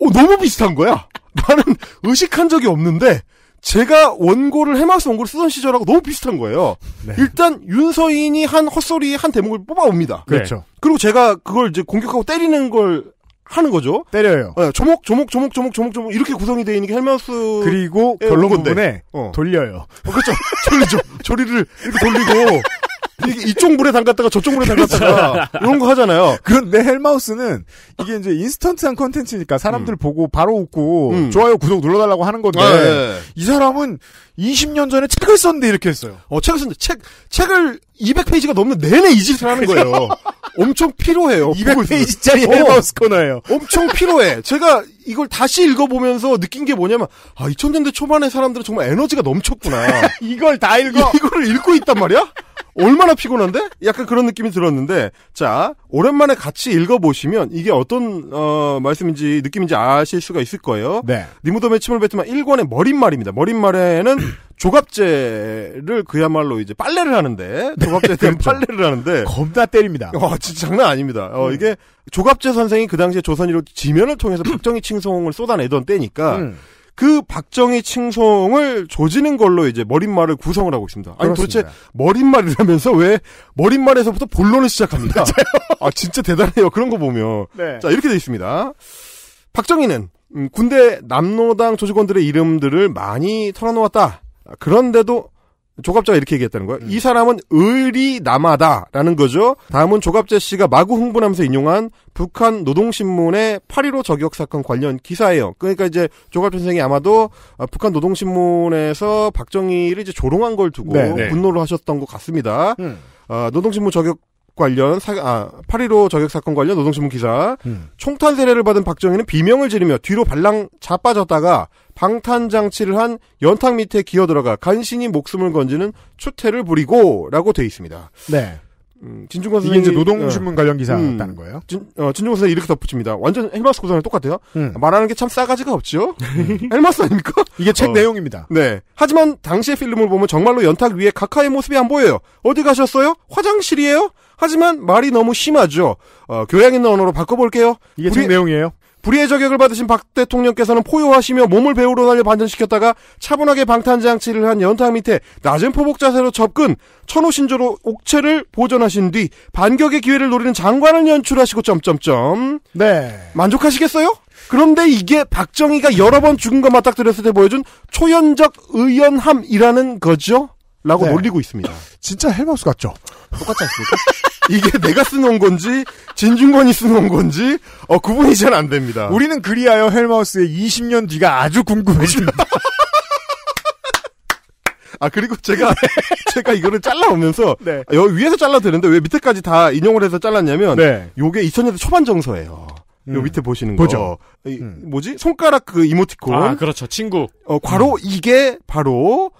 어, 너무 비슷한 거야. 나는 의식한 적이 없는데 제가 원고를 해마스 원고를 쓰던 시절하고 너무 비슷한 거예요. 네. 일단 윤서인이 한 헛소리 한 대목을 뽑아옵니다. 네. 그렇죠. 네. 그리고 제가 그걸 이제 공격하고 때리는 걸 하는 거죠. 때려요. 네, 조목 조목 조목 조목 조목 조목 이렇게 구성이 되어 있는 게 헬마우스 그리고 예, 결론 부분에 어. 돌려요. 어, 그렇죠. 조리죠. 조리를 이렇게 돌리고 이게 이쪽 물에 담갔다가 저쪽 물에 담갔다가 이런 거 하잖아요. 그런데 헬마우스는 이게 이제 인스턴트한 컨텐츠니까 사람들 음. 보고 바로 웃고 음. 좋아요 구독 눌러달라고 하는 건데 아, 예. 이 사람은 20년 전에 책을 썼는데 이렇게 했어요. 어 책을 썼는데 책 책을 200페이지가 넘는 내내 이 짓을 하는 거예요. 엄청 피로해요. 200페이지짜리 어. 헬마우스 코너예요. 엄청 피로해. 제가 이걸 다시 읽어보면서 느낀 게 뭐냐면 아 2000년대 초반의 사람들은 정말 에너지가 넘쳤구나. 이걸 다 읽어. 이거 읽고 있단 말이야? 얼마나 피곤한데? 약간 그런 느낌이 들었는데 자 오랜만에 같이 읽어보시면 이게 어떤 어, 말씀인지 느낌인지 아실 수가 있을 거예요. 네. 니무덤의 침을 뱉으면 1권의 머릿말입니다. 머릿말에는 조갑제를 그야말로 이제 빨래를 하는데 네, 조갑제에 대한 그렇죠. 빨래를 하는데 겁나 때립니다. 어 진짜 장난 아닙니다. 어 음. 이게 조갑제 선생이 그 당시에 조선일로 지면을 통해서 박정희 칭송을 쏟아내던 때니까 음. 그 박정희 칭송을 조지는 걸로 이제 머릿말을 구성을 하고 있습니다. 아니 그렇습니다. 도대체 머릿말이라면서 왜 머릿말에서부터 본론을 시작합니다. 아 진짜 대단해요. 그런 거 보면. 네. 자 이렇게 돼 있습니다. 박정희는 음, 군대 남로당 조직원들의 이름들을 많이 털어놓았다. 그런데도 조갑자가 이렇게 얘기했다는 거예요. 음. 이 사람은 을이 남하다라는 거죠. 다음은 조갑재 씨가 마구 흥분하면서 인용한 북한 노동신문의 8.15 저격 사건 관련 기사예요. 그러니까 이제 조갑재 선생이 아마도 어, 북한 노동신문에서 박정희를 이제 조롱한 걸 두고 네네. 네. 분노를 하셨던 것 같습니다. 음. 어, 노동신문 저격 관련 사, 아, 8.15 저격 사건 관련 노동신문 기사. 음. 총탄 세례를 받은 박정희는 비명을 지르며 뒤로 발랑 자빠졌다가 방탄 장치를 한 연탕 밑에 기어 들어가 간신히 목숨을 건지는 추태를 부리고라고 돼 있습니다. 네. 음, 진중권 선생님 이제 노동신문 어, 관련 기사였다는 음, 거예요. 진, 어, 진중권 선생 이렇게 덧붙입니다. 완전 헬마스 고사랑 똑같아요. 음. 말하는 게 참 싸가지가 없죠. 음. 헬마스 아닙니까? 이게 책 어. 내용입니다. 네. 하지만 당시의 필름을 보면 정말로 연탁 위에 각하의 모습이 안 보여요. 어디 가셨어요? 화장실이에요? 하지만 말이 너무 심하죠. 어, 교양 있는 언어로 바꿔볼게요. 이게 불의, 내용이에요. 불의의 저격을 받으신 박 대통령께서는 포효하시며 몸을 배우로 날려 반전시켰다가 차분하게 방탄장치를 한 연탄 밑에 낮은 포복 자세로 접근, 천호신조로 옥체를 보존하신 뒤 반격의 기회를 노리는 장관을 연출하시고 점점점. 네. 만족하시겠어요? 그런데 이게 박정희가 여러 번 죽은 것 맞닥뜨렸을 때 보여준 초연적 의연함이라는 거죠? 라고 네. 놀리고 있습니다. 진짜 헬마우스 같죠? 똑같지 않습니까? 이게 내가 쓰는 건지 진중권이 쓰는 건지 어 구분이 잘 안 됩니다. 우리는 그리하여 헬마우스의 20년 뒤가 아주 궁금해집니다. 아 그리고 제가 제가 이거를 잘라오면서 네. 아, 여기 위에서 잘라되는데왜 밑에까지 다 인용을 해서 잘랐냐면 네. 요게 2000년대 초반 정서예요. 음. 요 밑에 보시는 보죠. 이, 음. 뭐지? 손가락 그 이모티콘. 아, 그렇죠. 친구. 어, 과로 음. 이게 바로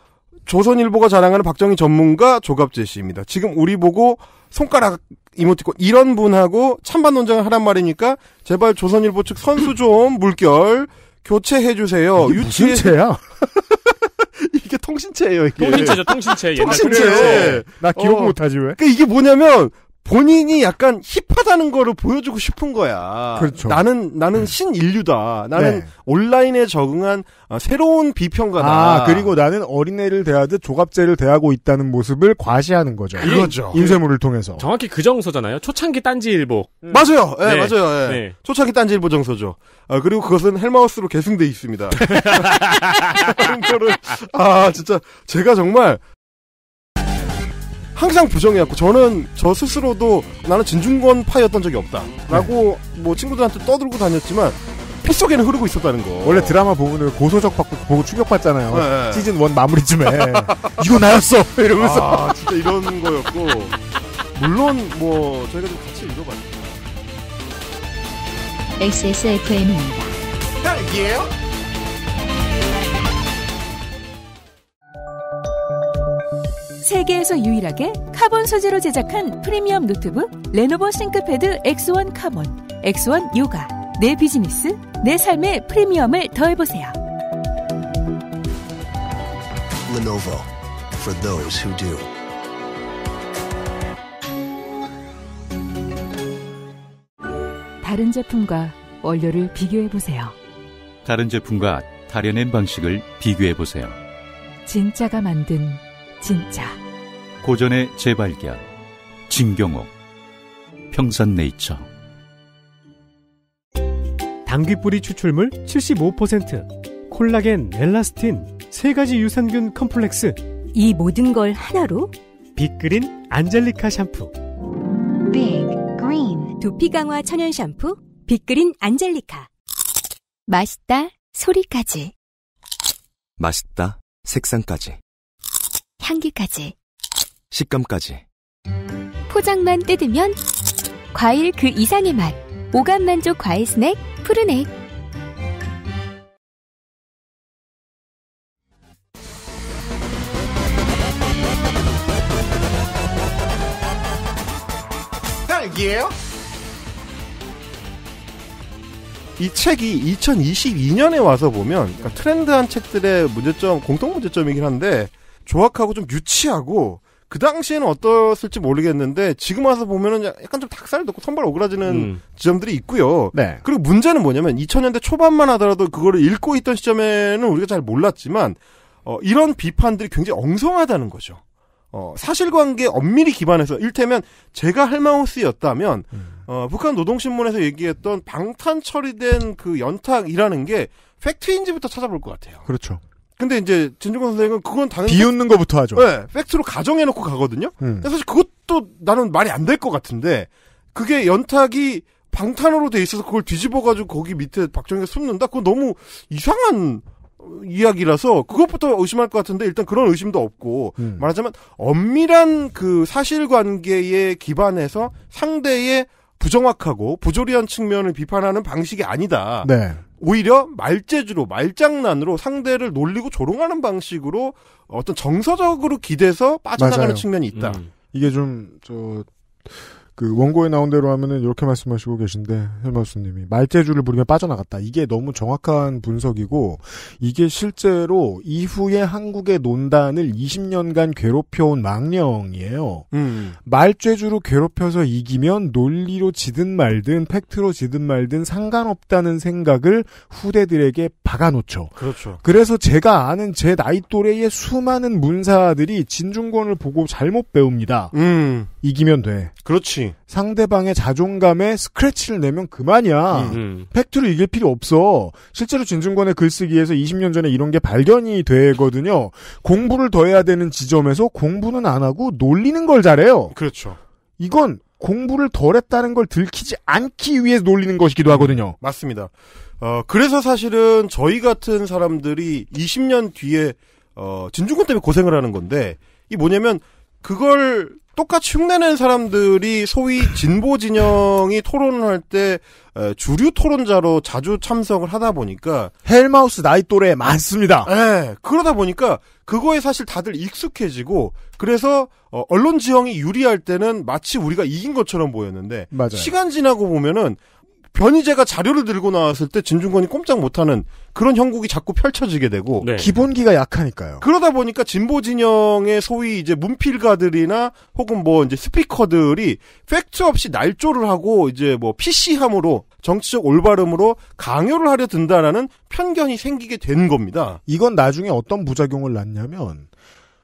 조선일보가 자랑하는 박정희 전문가 조갑재 씨입니다. 지금 우리 보고 손가락 이모티콘 이런 분하고 찬반 논쟁을 하란 말이니까 제발 조선일보 측 선수 좀 물결 교체해 주세요. 유치체야 이게 통신체예요, 이게. 통신체죠, 통신체. 통신체. 통신체. 나 기억 어. 못하지 왜? 그러니까 이게 뭐냐면 본인이 약간 힙하다는 거를 보여주고 싶은 거야. 그렇죠. 나는 나는 네. 신인류다. 나는 네. 온라인에 적응한 어, 새로운 비평가다. 아, 그리고 나는 어린애를 대하듯 조갑제를 대하고 있다는 모습을 과시하는 거죠. 그렇죠. 그렇죠. 인쇄물을 통해서. 정확히 그 정서잖아요. 초창기 딴지일보. 음. 맞아요. 예, 네, 맞아요. 예. 네. 초창기 딴지일보 정서죠. 아, 그리고 그것은 헬마우스로 계승돼 있습니다. 아 진짜 제가 정말 항상 부정해왔고 저는 저 스스로도 나는 진중권 파였던 적이 없다라고 네. 뭐 친구들한테 떠들고 다녔지만 피 속에는 흐르고 있었다는 거. 원래 드라마 보면은 고소적 받고 보고 충격받잖아요. 네. 시즌 1 마무리쯤에 이거 나였어 이러면서 아, 진짜 이런 거였고 물론 뭐 저희가 좀 같이 읽어봤죠. XSFM입니다. 딱이에요? 세계에서 유일하게 카본 소재로 제작한 프리미엄 노트북 레노버 싱크패드 X1 카본, X1 요가. 내 비즈니스, 내 삶의 프리미엄을 더해보세요. Lenovo for those who do. 다른 제품과 원료를 비교해보세요. 다른 제품과 다려낸 방식을 비교해보세요. 진짜가 만든 진짜 고전의 재발견 진경옥 평산네이처 당귀뿌리 추출물 75% 콜라겐, 엘라스틴 세 가지 유산균 컴플렉스 이 모든 걸 하나로 빅그린 안젤리카 샴푸 빅그린 두피 강화 천연 샴푸 빅그린 안젤리카 맛있다 소리까지 맛있다 색상까지 향기까지 식감까지 포장만 뜯으면 과일 그 이상의 맛 오감 만족 과일 스낵 푸르넥 딸기예요? 이 책이 2022년에 와서 보면 그러니까 트렌드한 책들의 문제점 공통 문제점이긴 한데 조악하고 좀 유치하고 그 당시에는 어떻을지 모르겠는데 지금 와서 보면은 약간 좀 닭살 돋고 선발 오그라지는 음. 지점들이 있고요. 네. 그리고 문제는 뭐냐면 2000년대 초반만 하더라도 그거를 읽고 있던 시점에는 우리가 잘 몰랐지만 어, 이런 비판들이 굉장히 엉성하다는 거죠. 어, 사실관계 엄밀히 기반해서 일테면 제가 할마우스였다면 음. 어, 북한 노동신문에서 얘기했던 방탄 처리된 그 연탁이라는 게 팩트인지부터 찾아볼 것 같아요. 그렇죠. 근데 이제 진중권 선생은 그건 당연히 비웃는 것부터 하죠. 네, 팩트로 가정해놓고 가거든요. 음. 사실 그것도 나는 말이 안 될 것 같은데 그게 연탁이 방탄으로 돼 있어서 그걸 뒤집어가지고 거기 밑에 박정희가 숨는다? 그건 너무 이상한 이야기라서 그것부터 의심할 것 같은데 일단 그런 의심도 없고 음. 말하자면 엄밀한 그 사실관계에 기반해서 상대의 부정확하고 부조리한 측면을 비판하는 방식이 아니다. 네. 오히려 말재주로 말장난으로 상대를 놀리고 조롱하는 방식으로 어떤 정서적으로 기대서 빠져나가는 맞아요. 측면이 있다. 음. 이게 좀저 그 원고에 나온 대로 하면은 이렇게 말씀하시고 계신데 헬마우스님이 말재주를 부르면 빠져나갔다. 이게 너무 정확한 분석이고 이게 실제로 이후에 한국의 논단을 20년간 괴롭혀온 망령이에요. 음. 말재주로 괴롭혀서 이기면 논리로 지든 말든 팩트로 지든 말든 상관없다는 생각을 후대들에게 박아놓죠. 그렇죠. 그래서 제가 아는 제 나이 또래의 수많은 문사들이 진중권을 보고 잘못 배웁니다. 음. 이기면 돼. 그렇지. 상대방의 자존감에 스크래치를 내면 그만이야. 음. 음. 팩트로 이길 필요 없어. 실제로 진중권의 글쓰기에서 20년 전에 이런 게 발견이 되거든요. 공부를 더 해야 되는 지점에서 공부는 안 하고 놀리는 걸 잘해요. 그렇죠. 이건 공부를 덜 했다는 걸 들키지 않기 위해 놀리는 것이기도 하거든요. 음, 맞습니다. 어, 그래서 사실은 저희 같은 사람들이 20년 뒤에, 어, 진중권 때문에 고생을 하는 건데, 이 뭐냐면, 그걸 똑같이 흉내낸 사람들이 소위 진보 진영이 토론을 할때 주류 토론자로 자주 참석을 하다 보니까 헬마우스 나이 또래 많습니다. 네, 그러다 보니까 그거에 사실 다들 익숙해지고 그래서 어, 언론 지형이 유리할 때는 마치 우리가 이긴 것처럼 보였는데 맞아요. 시간 지나고 보면은 변희재가 자료를 들고 나왔을 때 진중권이 꼼짝 못하는 그런 형국이 자꾸 펼쳐지게 되고 네. 기본기가 약하니까요. 그러다 보니까 진보 진영의 소위 이제 문필가들이나 혹은 뭐 이제 스피커들이 팩트 없이 날조를 하고 이제 뭐 PC함으로 정치적 올바름으로 강요를 하려 든다라는 편견이 생기게 된 겁니다. 이건 나중에 어떤 부작용을 낳냐면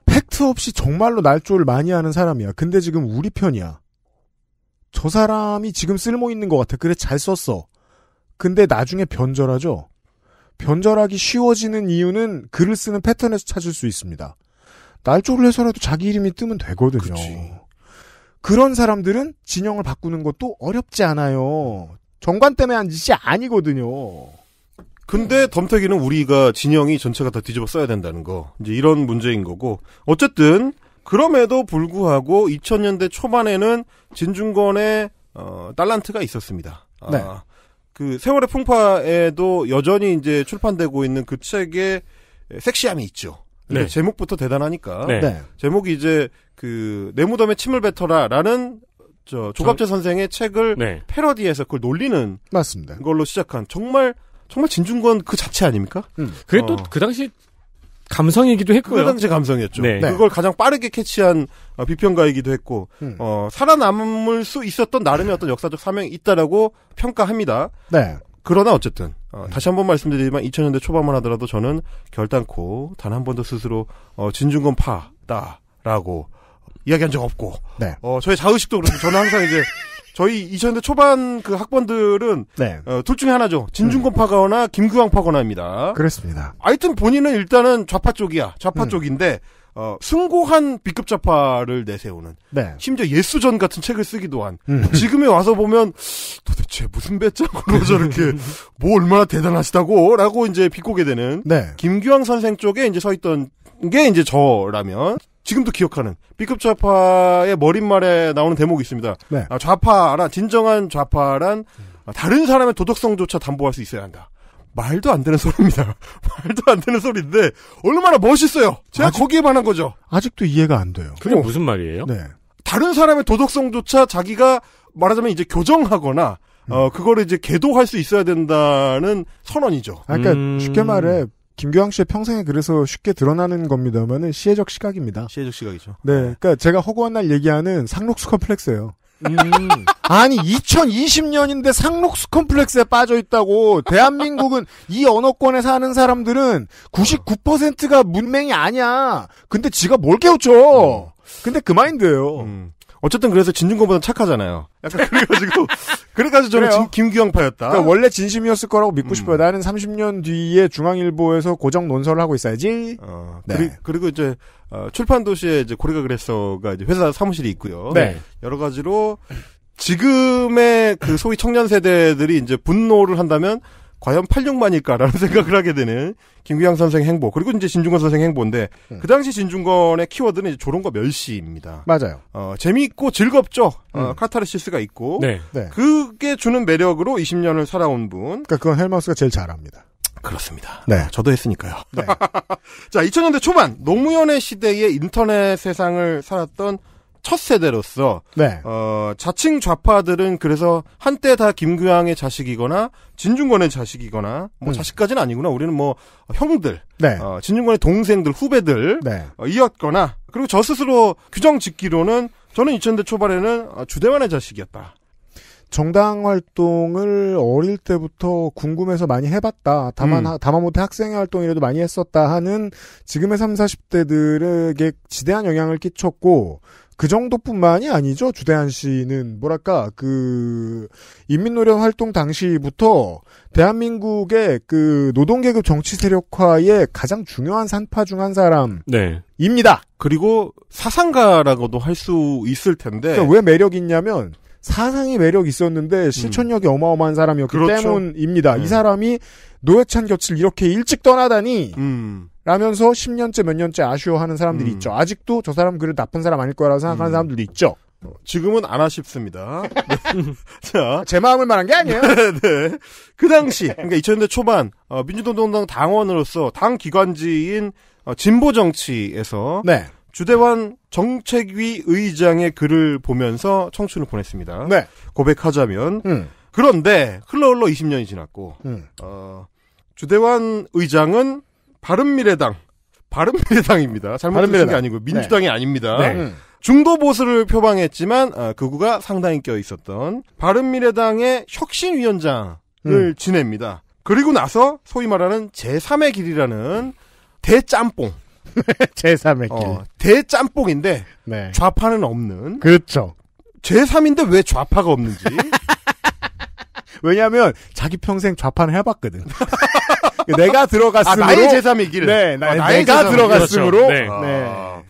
팩트 없이 정말로 날조를 많이 하는 사람이야. 근데 지금 우리 편이야. 저 사람이 지금 쓸모 있는 것 같아. 그래 잘 썼어. 근데 나중에 변절하죠. 변절하기 쉬워지는 이유는 글을 쓰는 패턴에서 찾을 수 있습니다. 날조를 해서라도 자기 이름이 뜨면 되거든요. 그치. 그런 사람들은 진영을 바꾸는 것도 어렵지 않아요. 정관 때문에 한 짓이 아니거든요. 근데 덤태기는 우리가 진영이 전체가 다 뒤집어 써야 된다는 거 이제 이런 문제인 거고 어쨌든 그럼에도 불구하고 2000년대 초반에는 진중권의 어, 달란트가 있었습니다. 아, 네. 그 세월의 풍파에도 여전히 이제 출판되고 있는 그책에 섹시함이 있죠. 네. 제목부터 대단하니까 네. 네. 제목이 이제 그내 무덤에 침을 뱉어라라는 저 조갑재 전... 선생의 책을 네. 패러디해서 그걸 놀리는 맞습니다. 걸로 시작한 정말 정말 진중권 그 자체 아닙니까? 음. 그게 어. 또그 당시 감성이기도 했고요. 그 당시 감성이었죠. 네. 네. 그걸 가장 빠르게 캐치한 어, 비평가이기도 했고 음. 어, 살아남을 수 있었던 나름의 어떤 역사적 사명이 있다라고 평가합니다. 네. 그러나 어쨌든 어, 다시 한번 말씀드리지만 2000년대 초반만 하더라도 저는 결단코 단 한 번도 스스로 어, 진중권 파다라고 이야기한 적 없고 네. 어, 저의 자의식도 그렇고 저는 항상 이제 저희 2000년대 초반 그 학번들은 네. 어, 둘 중에 하나죠. 진중권파거나 음. 김규왕파거나입니다. 그렇습니다. 하여튼 본인은 일단은 좌파 쪽이야. 좌파 음. 쪽인데 어, 승고한 B급 좌파를 내세우는 네. 심지어 예수전 같은 책을 쓰기도 한 음. 뭐 지금에 와서 보면 도대체 무슨 배짱으로 저렇게 뭐 얼마나 대단하시다고 라고 이제 비꼬게 되는 네. 김규왕 선생 쪽에 이제 서 있던 게 이제 저라면 지금도 기억하는 B급 좌파의 머릿말에 나오는 대목이 있습니다. 네. 아, 좌파란 진정한 좌파란 다른 사람의 도덕성조차 담보할 수 있어야 한다. 말도 안 되는 소리입니다. 말도 안 되는 소리인데 얼마나 멋있어요. 제가 아직, 거기에 반한 거죠. 아직도 이해가 안 돼요. 그게 어. 무슨 말이에요? 네. 다른 사람의 도덕성조차 자기가 말하자면 이제 교정하거나 음. 어 그거를 이제 개도할수 있어야 된다는 선언이죠. 아, 그러니까 음... 쉽게 말해 김교황 씨의 평생에 그래서 쉽게 드러나는 겁니다만은 시혜적 시각입니다. 시혜적 시각이죠. 네. 네. 그니까 제가 허구한 날 얘기하는 상록수 컴플렉스예요. 음. 아니 2020년인데 상록수 컴플렉스에 빠져 있다고 대한민국은 이 언어권에 사는 사람들은 99%가 문맹이 아니야. 근데 지가 뭘 깨우쳐? 음. 근데 그 마인드예요. 음. 어쨌든 그래서 진중권보다 착하잖아요. 약간 그래가지고 그래가지고 저는 진, 김규영파였다. 그러니까 원래 진심이었을 거라고 믿고 음. 싶어요. 나는 30년 뒤에 중앙일보에서 고정 논설을 하고 있어야지. 어, 네. 그리, 그리고 이제 어, 출판 도시에 이제 고리가 그랬어가 이제 회사 사무실이 있고요. 네. 여러 가지로 지금의 그 소위 청년 세대들이 이제 분노를 한다면 과연 86만일까라는 생각을 하게 되는 김규양 선생 행보 그리고 이제 진중권 선생 행보인데 음. 그 당시 진중권의 키워드는 이제 조롱과 멸시입니다. 맞아요. 어, 재미있고 즐겁죠. 어, 음. 카타르시스가 있고 네. 네. 그게 주는 매력으로 20년을 살아온 분. 그러니까 그건 헬마우스가 제일 잘합니다. 그렇습니다. 네, 아, 저도 했으니까요. 네. 자, 2000년대 초반 노무현의 시대의 인터넷 세상을 살았던 첫 세대로서 네. 어, 자칭 좌파들은 그래서 한때 다 김규양의 자식이거나 진중권의 자식이거나 뭐 음. 자식까지는 아니구나 우리는 뭐 형들 네. 어, 진중권의 동생들 후배들 네. 어, 이었거나 그리고 저 스스로 규정 짓기로는 저는 2000대 초반에는 어, 주대만의 자식이었다. 정당 활동을 어릴 때부터 궁금해서 많이 해봤다. 다만, 음. 다만 못해 학생회 활동이라도 많이 했었다 하는 지금의 30, 40대들에게 지대한 영향을 끼쳤고, 그 정도뿐만이 아니죠. 주대한 씨는 뭐랄까 그 인민노련 활동 당시부터 대한민국의 그 노동계급 정치 세력화의 가장 중요한 산파 중한 네. 사람입니다. 네. 그리고 사상가라고도 할 수 있을 텐데 그러니까 왜 매력 있냐면 사상이 매력 있었는데 실천력이 음. 어마어마한 사람이었기 그렇죠. 때문입니다. 음. 이 네. 사람이 노회찬 곁을 이렇게 일찍 떠나다니. 음. 라면서 10년째 몇 년째 아쉬워하는 사람들이 음. 있죠. 아직도 저 사람 그래 나쁜 사람 아닐 거라고 생각하는 음. 사람들도 있죠. 어, 지금은 안 아쉽습니다. 네. 자. 제 마음을 말한 게 아니에요. 네. 그 당시, 그러니까 2000년대 초반, 어, 민주노동당 당원으로서 당 기관지인 어, 진보정치에서 네. 주대환 정책위 의장의 글을 보면서 청춘을 보냈습니다. 네. 고백하자면. 음. 그런데 흘러흘러 20년이 지났고, 음. 어, 주대환 의장은 바른미래당 바른미래당입니다. 잘못 바른미래당. 게 아니고 민주당이 네. 아닙니다. 네. 음. 중도 보수를 표방했지만 아, 그구가 상당히 껴 있었던 바른미래당의 혁신위원장을 음. 지냅니다. 그리고 나서 소위 말하는 제3의 길이라는 대짬뽕. 제3의 어, 길. 어, 대짬뽕인데 네. 좌파는 없는. 그렇죠. 제3인데 왜 좌파가 없는지. 왜냐하면 자기 평생 좌파는 해봤거든. 내가 들어갔으므로 아, 나의 제3이길를 네, 나, 아, 나의 내가 제3. 들어갔으므로 그렇죠. 네. 네. 아...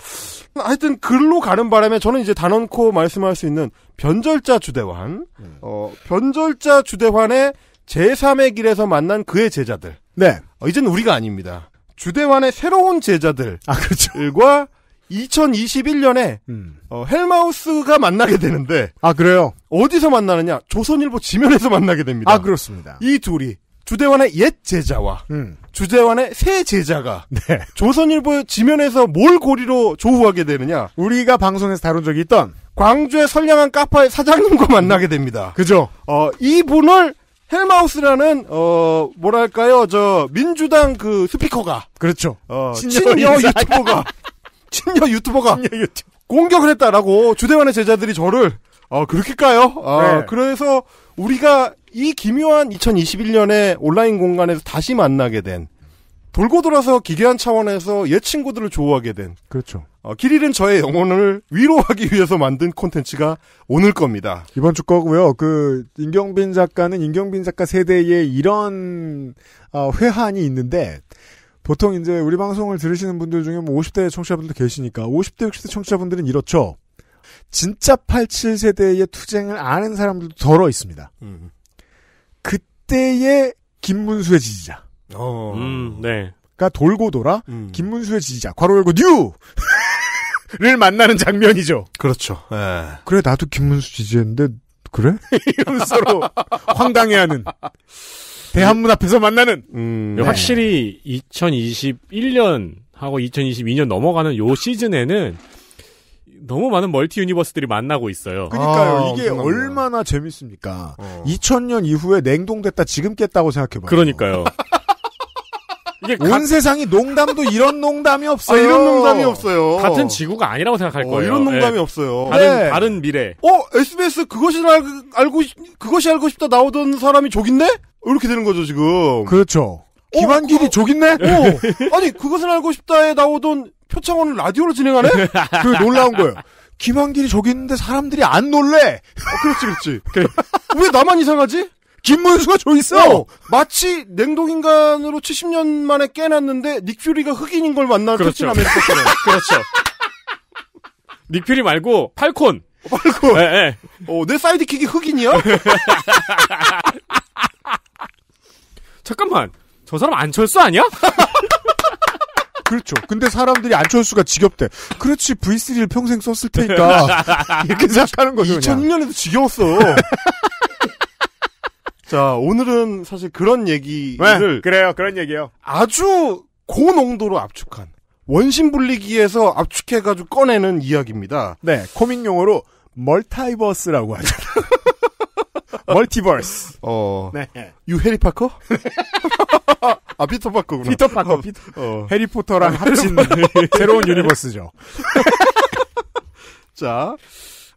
하여튼 글로 가는 바람에 저는 이제 단언코 말씀할 수 있는 변절자 주대환, 음. 어, 변절자 주대환의 제3의 길에서 만난 그의 제자들. 네. 어, 이젠 우리가 아닙니다. 주대환의 새로운 제자들. 아, 그렇죠.과 2021년에 음. 어, 헬마우스가 만나게 되는데 아 그래요 어디서 만나느냐 조선일보 지면에서 만나게 됩니다 아 그렇습니다 이 둘이 주대원의 옛 제자와 음. 주대원의 새 제자가 네. 조선일보 지면에서 뭘 고리로 조우하게 되느냐? 우리가 방송에서 다룬 적이 있던 광주의 선량한 카파의 사장님과 만나게 됩니다. 그죠? 어, 이분을 헬마우스라는 어 뭐랄까요 저 민주당 그 스피커가 그렇죠 어, 친녀 유튜버가 친녀 유튜버가 공격을 했다라고 주대원의 제자들이 저를 어 그렇게 까요 아 어, 네. 그래서 우리가 이 기묘한 2021년에 온라인 공간에서 다시 만나게 된 돌고 돌아서 기괴한 차원에서 옛 친구들을 좋아하게된 그렇죠. 어, 길 잃은 저의 영혼을 위로하기 위해서 만든 콘텐츠가 오늘 겁니다. 이번 주 거고요. 그 임경빈 작가는 임경빈 작가 세대에 이런 어, 회한이 있는데 보통 이제 우리 방송을 들으시는 분들 중에 뭐 50대 청취자분들 계시니까 50대 60대 청취자분들은 이렇죠. 진짜 87세대의 투쟁을 아는 사람들도 덜어 있습니다. 음. 그때의 김문수의 지지자. 어. 음, 네. 그니까 돌고 돌아 음. 김문수의 지지자 괄호 열고 뉴를 만나는 장면이죠. 그렇죠. 에. 예. 그래 나도 김문수 지지했는데 그래? 이런 서로 황당해하는 대한문 앞에서 만나는 음, 네. 확실히 2021년 하고 2022년 넘어가는 요 시즌에는 너무 많은 멀티 유니버스들이 만나고 있어요. 그러니까요. 아, 이게 그렇구나. 얼마나 재밌습니까? 어. 2000년 이후에 냉동됐다 지금 깼다고 생각해봐요. 그러니까요. 이게 온 가... 세상이 농담도 이런 농담이 아, 없어요. 아, 이런 농담이 없어요. 같은 지구가 아니라고 생각할 어, 거예요. 이런 농담이 네. 없어요. 다른 네. 다른 미래. 어 SBS 그것이 알, 알고 그것이 알고 싶다 나오던 사람이 저긴데 이렇게 되는 거죠 지금. 그렇죠. 김한길이 어, 저기 어. 있네? 어. 아니, 그것을 알고 싶다에 나오던 표창원을 라디오로 진행하네? 그 놀라운 거예요. 김한길이 저기 있는데 사람들이 안 놀래! 어, 그렇지, 그렇지. 그 왜 나만 이상하지? 김문수가 저 있어! 어, 마치 냉동인간으로 70년 만에 깨놨는데 닉퓨리가 흑인인 걸 만나 그렇죠. 그렇죠. 닉퓨리 말고 팔콘! 팔콘! 예, 예, 어, 내 사이드킥이 흑인이야? 잠깐만. 저 사람 안철수 아니야? 그렇죠. 근데 사람들이 안철수가 지겹대. 그렇지, V3를 평생 썼을 테니까. 이렇게 생각하는 거죠. 2006년에도 지겨웠어. 자, 오늘은 사실 그런 얘기를. 네, 그래요, 그런 얘기요. 아주 고농도로 압축한. 원심불리기에서 압축해가지고 꺼내는 이야기입니다. 네, 코믹 용어로 멀타이버스라고 하죠. 멀티버스. 어. 네. 유 해리 파커? 아 피터 파커구나. 피터 파커. 어. 피터. 어. 해리포터랑 어. 합친 새로운 유니버스죠. 자.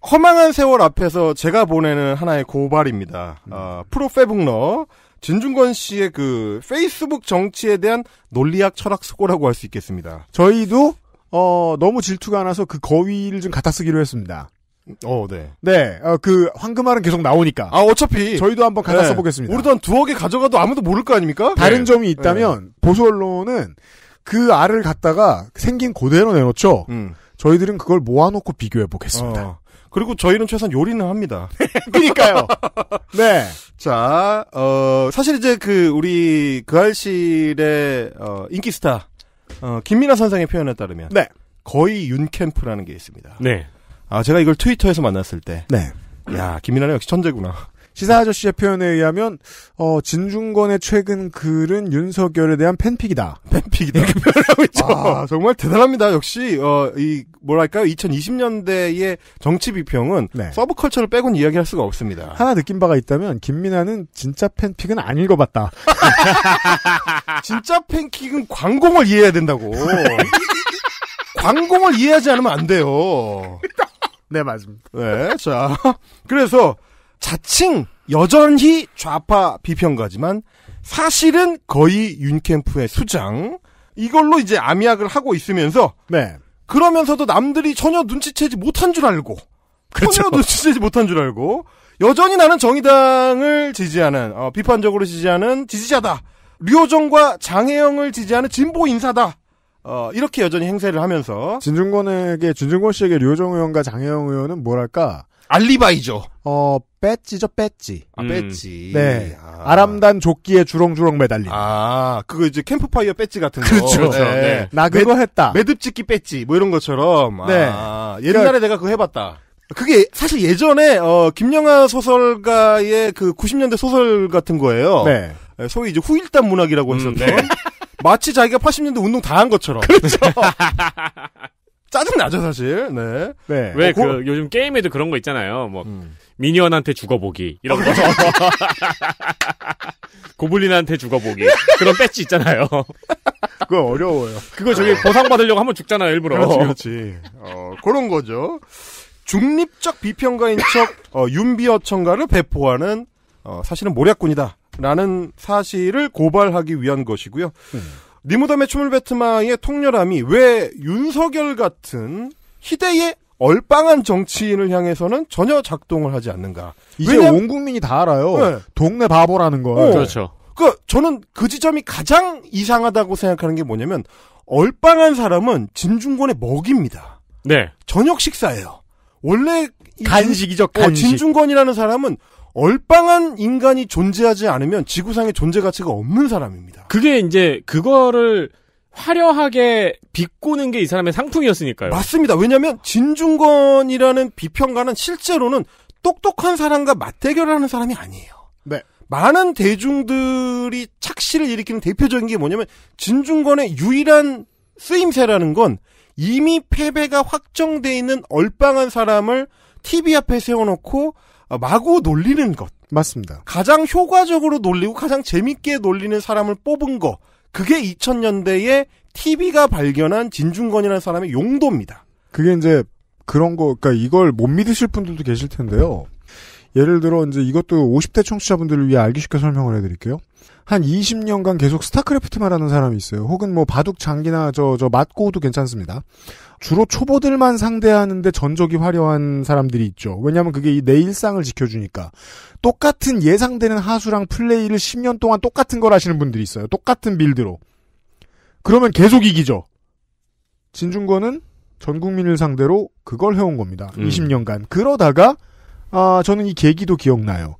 허망한 세월 앞에서 제가 보내는 하나의 고발입니다. 음. 아, 프로 페북러 진중권 씨의 그 페이스북 정치에 대한 논리학 철학 수고라고 할 수 있겠습니다. 저희도 어, 너무 질투가 나서 그 거위를 좀 갖다 쓰기로 했습니다. 어, 네. 네, 어, 그 황금알은 계속 나오니까. 아, 어차피 저희도 한번 가다 네. 써보겠습니다. 우리도 한 두억에 가져가도 아무도 모를 거 아닙니까? 다른 네. 점이 있다면 네. 보수 언론은 그 알을 갖다가 생긴 고대로 내놓죠. 음. 저희들은 그걸 모아놓고 비교해 보겠습니다. 어. 그리고 저희는 최소한 요리는 합니다. 그니까요. 네. 자, 어, 사실 이제 그, 우리, 그알실의, 어, 인기 스타, 어, 김민아 선생의 표현에 따르면. 네. 거의 윤캠프라는 게 있습니다. 네. 아, 제가 이걸 트위터에서 만났을 때. 네. 야, 김민아는 역시 천재구나. 시사 아저씨의 표현에 의하면 어, 진중권의 최근 글은 윤석열에 대한 팬픽이다. 팬픽이다. 이렇게 표현하고 있죠. 아, 정말 대단합니다. 역시 어, 이 뭐랄까요? 2020년대의 정치 비평은 네. 서브컬처를 빼곤 이야기할 수가 없습니다. 하나 느낀 바가 있다면 김민아는 진짜 팬픽은 안 읽어봤다. 진짜 팬픽은 광공을 이해해야 된다고. 광공을 이해하지 않으면 안 돼요. 그러니까 네, 맞습니다. 네, 자. 그래서 자칭 여전히 좌파 비평가지만 사실은 거의 윤캠프의 수장. 이걸로 이제 암약을 하고 있으면서 네. 그러면서도 남들이 전혀 눈치채지 못한 줄 알고 그렇죠. 전혀 눈치채지 못한 줄 알고 여전히 나는 정의당을 지지하는 어, 비판적으로 지지하는 지지자다. 류호정과 장혜영을 지지하는 진보 인사다. 어, 이렇게 여전히 행세를 하면서 진중권에게 진중권 씨에게 류정 의원과 장혜영 의원은 뭐랄까 알리바이죠. 어 배지죠 배지. 아 음. 배지. 네. 아. 람단 조끼에 주렁주렁 매달린. 아 그거 이제 캠프파이어 배지 같은 거. 그렇죠. 그렇죠. 네. 네. 나 그거 매, 했다. 매듭짓기 배지 뭐 이런 것처럼. 아, 네. 아, 옛날에 그러니까, 내가 그거 해봤다. 그게 사실 예전에 어 김영하 소설가의 그 90년대 소설 같은 거예요. 네. 예, 소위 이제 후일담 문학이라고 음, 했었는데. 네. 마치 자기가 80년대 운동 다 한 것처럼. 그렇죠. 짜증나죠, 사실. 네. 네. 어, 왜, 어, 그, 고... 요즘 게임에도 그런 거 있잖아요. 뭐, 음. 미니언한테 죽어보기. 이런 거. 고블린한테 죽어보기. 그런 배지 있잖아요. 그거 어려워요. 그거 저기 네. 보상받으려고 한번 죽잖아요, 일부러. 그렇지, 그렇지. 어, 그런 거죠. 중립적 비평가인 척, 어, 윤비어청가를 배포하는, 어, 사실은 모략꾼이다. 라는 사실을 고발하기 위한 것이고요. 음. 니무담의 춤을 베트마의 통렬함이 왜 윤석열 같은 희대의 얼빵한 정치인을 향해서는 전혀 작동을 하지 않는가. 이제 왜냐면온 국민이 다 알아요. 네. 동네 바보라는 거. 어. 그렇죠. 그 저는 그 지점이 가장 이상하다고 생각하는 게 뭐냐면 얼빵한 사람은 진중권의 먹입니다. 네. 저녁 식사예요. 원래 간식이죠. 어, 간식. 어, 진중권이라는 사람은 얼빵한 인간이 존재하지 않으면 지구상에 존재 가치가 없는 사람입니다. 그게 이제 그거를 화려하게 비꼬는 게 이 사람의 상품이었으니까요. 맞습니다. 왜냐하면 진중권이라는 비평가는 실제로는 똑똑한 사람과 맞대결하는 사람이 아니에요. 네. 많은 대중들이 착시를 일으키는 대표적인 게 뭐냐면 진중권의 유일한 쓰임새라는 건 이미 패배가 확정돼 있는 얼빵한 사람을 TV 앞에 세워놓고 어, 마구 놀리는 것. 맞습니다. 가장 효과적으로 놀리고 가장 재밌게 놀리는 사람을 뽑은 거. 그게 2000년대에 TV가 발견한 진중권이라는 사람의 용도입니다. 그게 이제 그런 거, 그러니까 이걸 못 믿으실 분들도 계실 텐데요. 예를 들어 이제 이것도 50대 청취자분들을 위해 알기 쉽게 설명을 해드릴게요. 한 20년간 계속 스타크래프트만 하는 사람이 있어요. 혹은 뭐 바둑 장기나 저저 맞고도 괜찮습니다. 주로 초보들만 상대하는데 전적이 화려한 사람들이 있죠. 왜냐하면 그게 내 일상을 지켜주니까. 똑같은 예상되는 하수랑 플레이를 10년 동안 똑같은 걸 하시는 분들이 있어요. 똑같은 빌드로. 그러면 계속 이기죠. 진중권은 전 국민을 상대로 그걸 해온 겁니다. 음. 20년간. 그러다가 아, 저는 이 계기도 기억나요.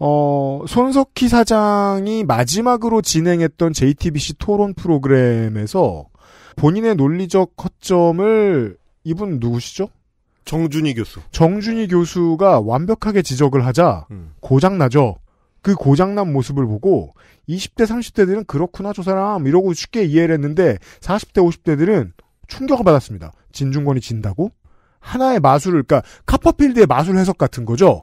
어, 손석희 사장이 마지막으로 진행했던 JTBC 토론 프로그램에서 본인의 논리적 허점을 이분 누구시죠? 정준희 교수. 정준희 교수가 완벽하게 지적을 하자 음. 고장나죠. 그 고장난 모습을 보고 20대, 30대들은 그렇구나, 저 사람. 이러고 쉽게 이해를 했는데 40대, 50대들은 충격을 받았습니다. 진중권이 진다고? 하나의 마술을, 그러니까 카퍼필드의 마술 해석 같은 거죠?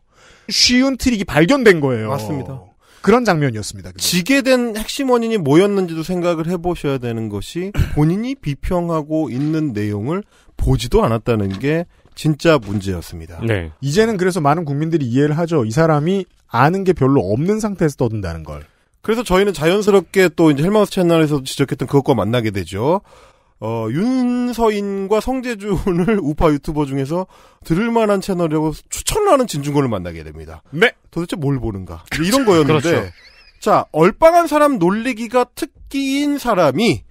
쉬운 트릭이 발견된 거예요. 맞습니다. 그런 장면이었습니다. 그게. 지게 된 핵심 원인이 뭐였는지도 생각을 해보셔야 되는 것이 본인이 비평하고 있는 내용을 보지도 않았다는 게 진짜 문제였습니다. 네. 이제는 그래서 많은 국민들이 이해를 하죠. 이 사람이 아는 게 별로 없는 상태에서 떠든다는 걸. 그래서 저희는 자연스럽게 또 이제 헬마우스 채널에서 지적했던 그것과 만나게 되죠. 어, 윤서인과 성재준을 우파 유튜버 중에서 들을 만한 채널이라고 추천을 하는 진중권을 만나게 됩니다. 네. 도대체 뭘 보는가. 그렇죠. 이런 거였는데. 그렇죠. 자, 얼빵한 사람 놀리기가 특기인 사람이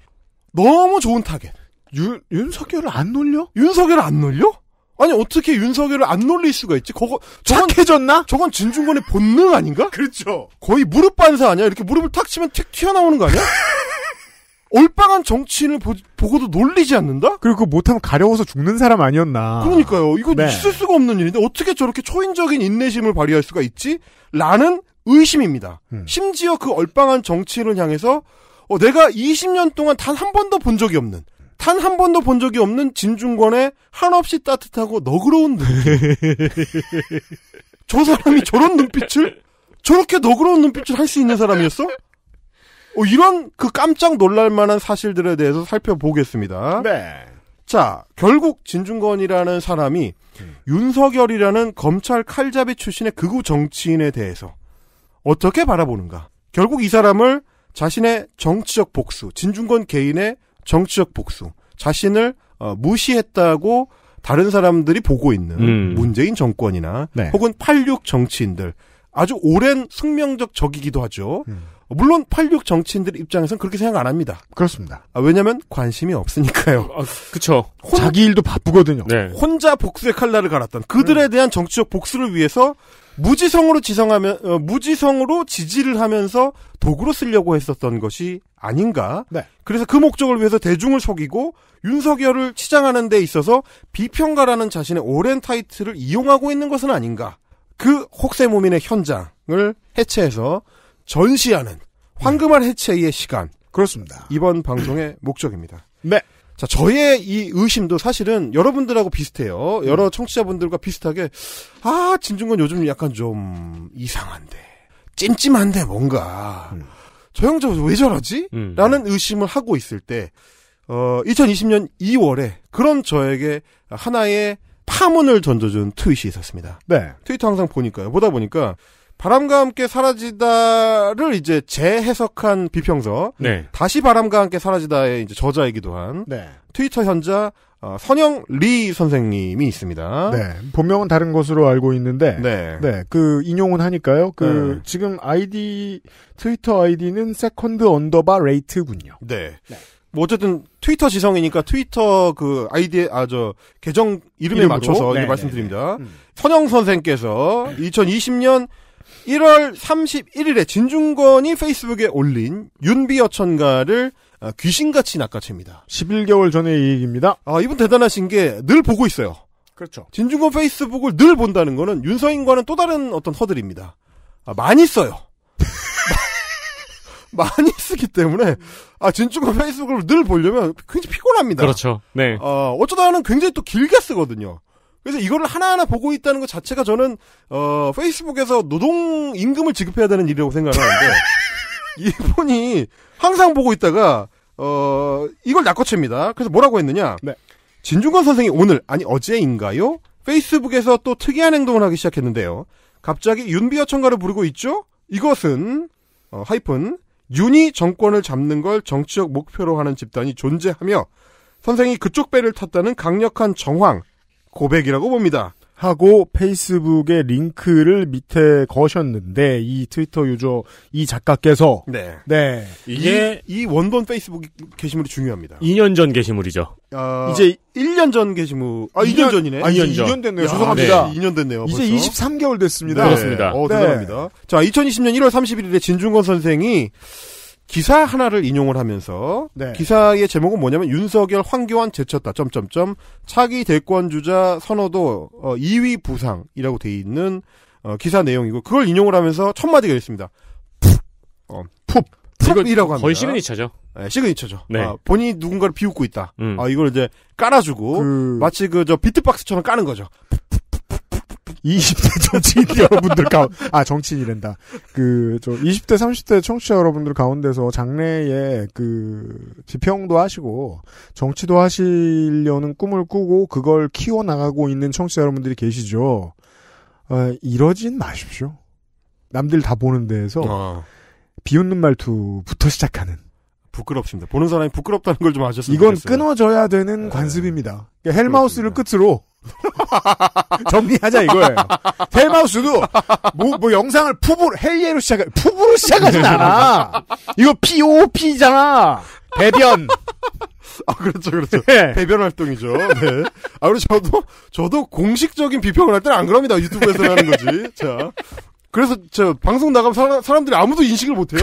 너무 좋은 타겟. 윤, 윤석열을 안 놀려? 윤석열을 안 놀려? 아니, 어떻게 윤석열을 안 놀릴 수가 있지? 그거, 저건. 해졌나 저건 진중권의 본능 아닌가? 그렇죠. 거의 무릎 반사 아니야? 이렇게 무릎을 탁 치면 툭 튀어나오는 거 아니야? 올빵한 정치인을 보, 고도 놀리지 않는다? 그리고 못하면 가려워서 죽는 사람 아니었나. 그러니까요. 이거 네. 있을 수가 없는 일인데 어떻게 저렇게 초인적인 인내심을 발휘할 수가 있지? 라는 의심입니다. 음. 심지어 그 얼빵한 정치인을 향해서 어, 내가 20년 동안 단 한 번도 본 적이 없는 단 한 번도 본 적이 없는 진중권의 한없이 따뜻하고 너그러운 눈빛. 저 사람이 저런 눈빛을 저렇게 너그러운 눈빛을 할 수 있는 사람이었어? 어, 이런 그 깜짝 놀랄만한 사실들에 대해서 살펴보겠습니다. 네. 자, 결국 진중권이라는 사람이 음. 윤석열이라는 검찰 칼잡이 출신의 극우 정치인에 대해서 어떻게 바라보는가. 결국 이 사람을 자신의 정치적 복수, 진중권 개인의 정치적 복수, 자신을 어, 무시했다고 다른 사람들이 보고 있는 음. 문재인 정권이나 네. 혹은 86 정치인들 아주 오랜 숙명적 적이기도 하죠. 음. 물론 86 정치인들 입장에서는 그렇게 생각 안 합니다. 그렇습니다. 아, 왜냐하면 관심이 없으니까요. 아, 그렇죠. 자기 일도 바쁘거든요. 네. 혼자 복수의 칼날을 갈았던 그들에 음. 대한 정치적 복수를 위해서 무지성으로 지성하면 어, 무지성으로 지지를 하면서 도구로 쓰려고 했었던 것이 아닌가. 네. 그래서 그 목적을 위해서 대중을 속이고 윤석열을 치장하는 데 있어서 비평가라는 자신의 오랜 타이틀을 이용하고 있는 것은 아닌가. 그혹세모민의 현장을 해체해서 전시하는 황금알 해체의 시간. 그렇습니다. 이번 방송의 목적입니다. 네. 자, 저의 이 의심도 사실은 여러분들하고 비슷해요. 여러 음. 청취자분들과 비슷하게, 아, 진중권 요즘 약간 좀 이상한데, 찜찜한데, 뭔가. 음. 저 형, 제왜 저러지? 음, 네. 라는 의심을 하고 있을 때, 어, 2020년 2월에 그런 저에게 하나의 파문을 던져준 트윗이 있었습니다. 네. 트위터 항상 보니까요. 보다 보니까, 바람과 함께 사라지다를 이제 재해석한 비평서, 네. 다시 바람과 함께 사라지다의 이제 저자이기도 한 네. 트위터 현자 어, 선영 리 선생님이 있습니다. 네, 본명은 다른 것으로 알고 있는데, 네, 네, 그 인용은 하니까요. 그 네. 지금 아이디 트위터 아이디는 세컨드 언더바 레이트군요. 네. 네. 뭐 어쨌든 트위터 지성이니까 트위터 그 아이디 아 저 계정 이름에 이름으로? 맞춰서 네, 네, 말씀드립니다. 네, 네. 음. 선영 선생께서 2020년 1월 31일에 진중권이 페이스북에 올린 윤비 여천가를 어, 귀신같이 낚아챕니다. 11개월 전의 얘기입니다 아, 이분 대단하신 게 늘 보고 있어요. 그렇죠. 진중권 페이스북을 늘 본다는 거는 윤서인과는 또 다른 어떤 허들입니다. 아, 많이 써요. 많이 쓰기 때문에 아 진중권 페이스북을 늘 보려면 굉장히 피곤합니다. 그렇죠. 네. 어, 어쩌다 는 굉장히 또 길게 쓰거든요. 그래서 이거를 하나하나 보고 있다는 것 자체가 저는 어, 페이스북에서 노동 임금을 지급해야 되는 일이라고 생각하는데 일본이 항상 보고 있다가 어, 이걸 낚아챕니다. 그래서 뭐라고 했느냐? 네. 진중권 선생이 오늘 아니 어제인가요? 페이스북에서 또 특이한 행동을 하기 시작했는데요. 갑자기 윤비어청가를 부르고 있죠? 이것은 어, 하이픈 윤이 정권을 잡는 걸 정치적 목표로 하는 집단이 존재하며 선생이 그쪽 배를 탔다는 강력한 정황, 고백이라고 봅니다. 하고 페이스북에 링크를 밑에 거셨는데 이 트위터 유저 이 작가께서 네, 네. 이게 이, 이 원본 페이스북 게시물이 중요합니다. 2년 전 게시물이죠. 아... 이제 1년 전 게시물 아 2년, 2년 전이네. 아, 2년 전. 2년 됐네요. 야, 죄송합니다. 네. 2년 됐네요. 벌써. 23개월 됐습니다. 네. 그렇습니다. 어, 대단합니다. 네. 자, 2020년 1월 31일에 진중권 선생이 기사 하나를 인용을 하면서 네. 기사의 제목은 뭐냐면 윤석열 황교안 제쳤다 점점점 차기 대권 주자 선호도 어, 2위 부상이라고 돼 있는 어, 기사 내용이고 그걸 인용을 하면서 첫 마디가 있습니다. 푹, 어, 푹. 푹이라고 합니다. 거의 시그니처죠. 네, 시그니처죠. 네. 아, 본인이 누군가를 비웃고 있다. 음. 아, 이걸 이제 깔아주고 그... 마치 그 저 비트박스처럼 까는 거죠. 푹, 20대 정치인 여러분들 가운 아, 정치인이란다. 그, 저, 20대, 30대 청취자 여러분들 가운데서 장래에 그, 지평도 하시고, 정치도 하시려는 꿈을 꾸고, 그걸 키워나가고 있는 청취자 여러분들이 계시죠. 어, 이러진 마십시오. 남들 다 보는 데에서, 어. 아. 비웃는 말투부터 시작하는. 부끄럽습니다. 보는 사람이 부끄럽다는 걸 좀 아셨으면 이건 좋겠어요. 끊어져야 되는 네. 관습입니다. 그 헬마우스를 그렇습니 끝으로 정리하자 이거예요. 헬마우스도 뭐, 뭐 영상을 푸브 헬예로 시작해 푸브로 시작하진 않아. 이거 POP잖아. 배변. 아 그렇죠 그렇죠. 네. 배변 활동이죠. 네. 아 그리고 저도 저도 공식적인 비평을 할 때는 안 그럽니다. 유튜브에서 하는 거지. 자. 그래서 저 방송 나가면 사람, 들이 아무도 인식을 못해요.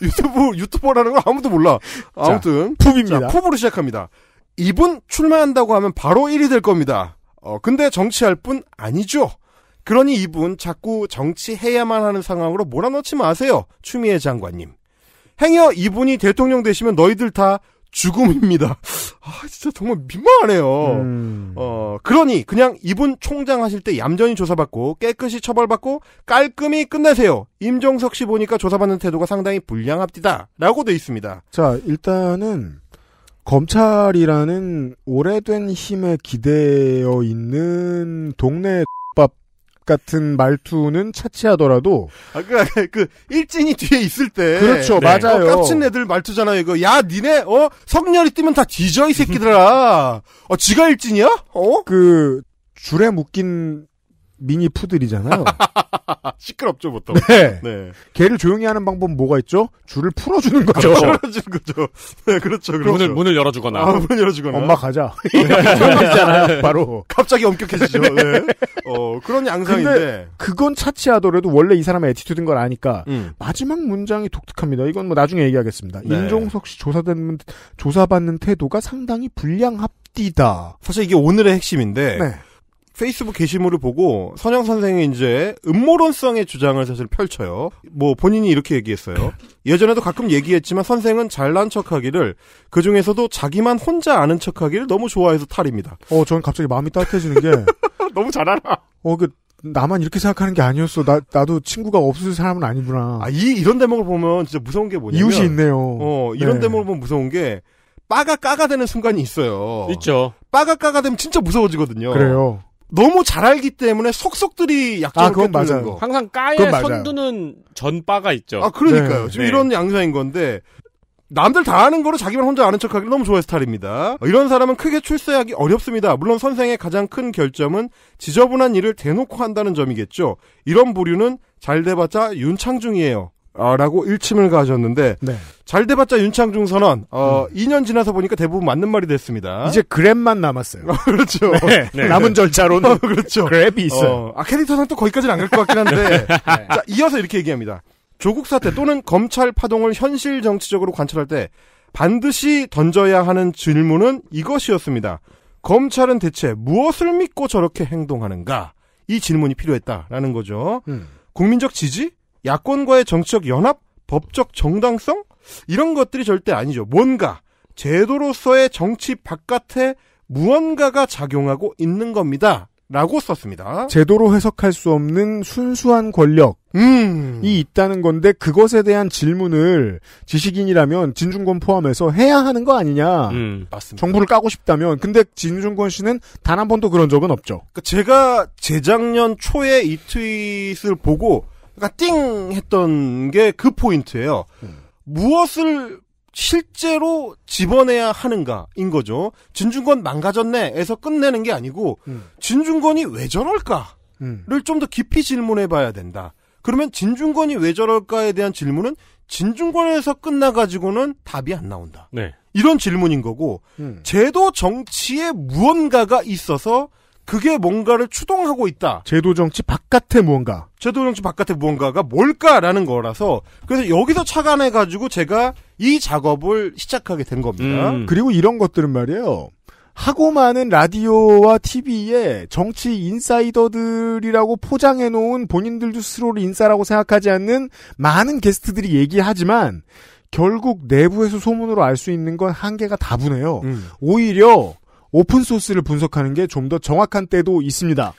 유튜브 유튜버라는 걸 아무도 몰라. 아무튼 자, 풉입니다. 자, 로 시작합니다. 이분 출마한다고 하면 바로 1위 될 겁니다. 어, 근데 정치할 뿐 아니죠. 그러니 이분 자꾸 정치해야만 하는 상황으로 몰아넣지 마세요. 추미애 장관님. 행여 이분이 대통령 되시면 너희들 다 죽음입니다. 아, 진짜 정말 민망하네요. 음. 어, 그러니 그냥 이분 총장 하실 때 얌전히 조사받고 깨끗이 처벌받고 깔끔히 끝내세요. 임종석 씨 보니까 조사받는 태도가 상당히 불량합디다. 라고 돼 있습니다. 자, 일단은 검찰이라는 오래된 힘에 기대어 있는 동네 밥 같은 말투는 차치하더라도 아, 그, 그, 그 일진이 뒤에 있을 때 그렇죠 네. 맞아요 깜 어, 깝친 애들 말투잖아요 이거 야 니네 어 성렬이 뛰면 다 뒤져 이 새끼들아 어 지가 일진이야 어그 줄에 묶인 미니 푸들이잖아요. 시끄럽죠, 보통. 네. 네. 개를 조용히 하는 방법은 뭐가 있죠? 줄을 풀어주는 거죠. 그렇죠. 풀어주는 거죠. 네, 그렇죠. 그렇죠. 문을, 문을 열어주거나. 아, 문을 열어주거나. 엄마 가자. 있잖아요. 바로. 갑자기 엄격해지죠. 네. 네. 어, 그런 양상인데. 그건 차치하더라도 원래 이 사람의 에티튜드인 걸 아니까 음. 마지막 문장이 독특합니다. 이건 뭐 나중에 얘기하겠습니다. 네. 인종석 씨 조사된, 조사받는 태도가 상당히 불량합디다. 사실 이게 오늘의 핵심인데. 네. 페이스북 게시물을 보고 선영 선생이 이제 음모론성의 주장을 사실 펼쳐요. 뭐 본인이 이렇게 얘기했어요. 예전에도 가끔 얘기했지만 선생은 잘난 척하기를 그 중에서도 자기만 혼자 아는 척하기를 너무 좋아해서 탈입니다. 어, 저는 갑자기 마음이 따뜻해지는 게 너무 잘 알아. 어, 그 나만 이렇게 생각하는 게 아니었어. 나 나도 친구가 없을 사람은 아니구나. 아, 이 이런 대목을 보면 진짜 무서운 게 뭐냐면 이웃이 있네요. 어, 이런 네. 대목을 보면 무서운 게 빠가 까가 되는 순간이 있어요. 있죠. 빠가 까가 되면 진짜 무서워지거든요. 그래요. 너무 잘 알기 때문에 속속들이 약점을 아, 꿰는 거. 항상 까에 선두는 전바가 있죠. 아 그러니까요. 네. 지금 네. 이런 양상인 건데 남들 다 아는 거로 자기만 혼자 아는 척하기 너무 좋아할 스타일입니다. 이런 사람은 크게 출세하기 어렵습니다. 물론 선생의 가장 큰 결점은 지저분한 일을 대놓고 한다는 점이겠죠. 이런 부류는 잘 돼봤자 윤창중이에요. 라고 일침을 가졌는데 네. 잘 돼봤자 윤창중 선언 어, 음. 2년 지나서 보니까 대부분 맞는 말이 됐습니다. 이제 그랩만 남았어요. 그렇죠. 네. 네. 남은 절차로는 어, 그렇죠. 그랩이 있어요. 어, 아 캐릭터상 또 거기까지는 안 갈 것 같긴 한데 네. 자 이어서 이렇게 얘기합니다. 조국 사태 또는 검찰 파동을 현실 정치적으로 관찰할 때 반드시 던져야 하는 질문은 이것이었습니다. 검찰은 대체 무엇을 믿고 저렇게 행동하는가? 이 질문이 필요했다라는 거죠. 음. 국민적 지지? 야권과의 정치적 연합, 법적 정당성 이런 것들이 절대 아니죠. 뭔가 제도로서의 정치 바깥에 무언가가 작용하고 있는 겁니다. 라고 썼습니다. 제도로 해석할 수 없는 순수한 권력이 음. 있다는 건데 그것에 대한 질문을 지식인이라면 진중권 포함해서 해야 하는 거 아니냐. 음. 맞습니다. 정부를 까고 싶다면 근데 진중권 씨는 단 한 번도 그런 적은 없죠. 그러니까 제가 재작년 초에 이 트윗을 보고 그러니까 띵 했던 게 그 포인트예요. 음. 무엇을 실제로 집어내야 하는가인 거죠. 진중권 망가졌네에서 끝내는 게 아니고 음. 진중권이 왜 저럴까를 음. 좀더 깊이 질문해 봐야 된다. 그러면 진중권이 왜 저럴까에 대한 질문은 진중권에서 끝나가지고는 답이 안 나온다. 네. 이런 질문인 거고 음. 제도 정치에 무언가가 있어서 그게 뭔가를 추동하고 있다. 제도 정치 바깥에 무언가. 제도 정치 바깥에 무언가가 뭘까라는 거라서 그래서 여기서 착안해 가지고 제가 이 작업을 시작하게 된 겁니다. 음. 그리고 이런 것들은 말이에요. 하고 많은 라디오와 TV에 정치 인사이더들이라고 포장해 놓은 본인들도 스스로를 인싸라고 생각하지 않는 많은 게스트들이 얘기하지만 결국 내부에서 소문으로 알 수 있는 건 한계가 다분해요. 음. 오히려 오픈소스를 분석하는 게 좀 더 정확한 때도 있습니다.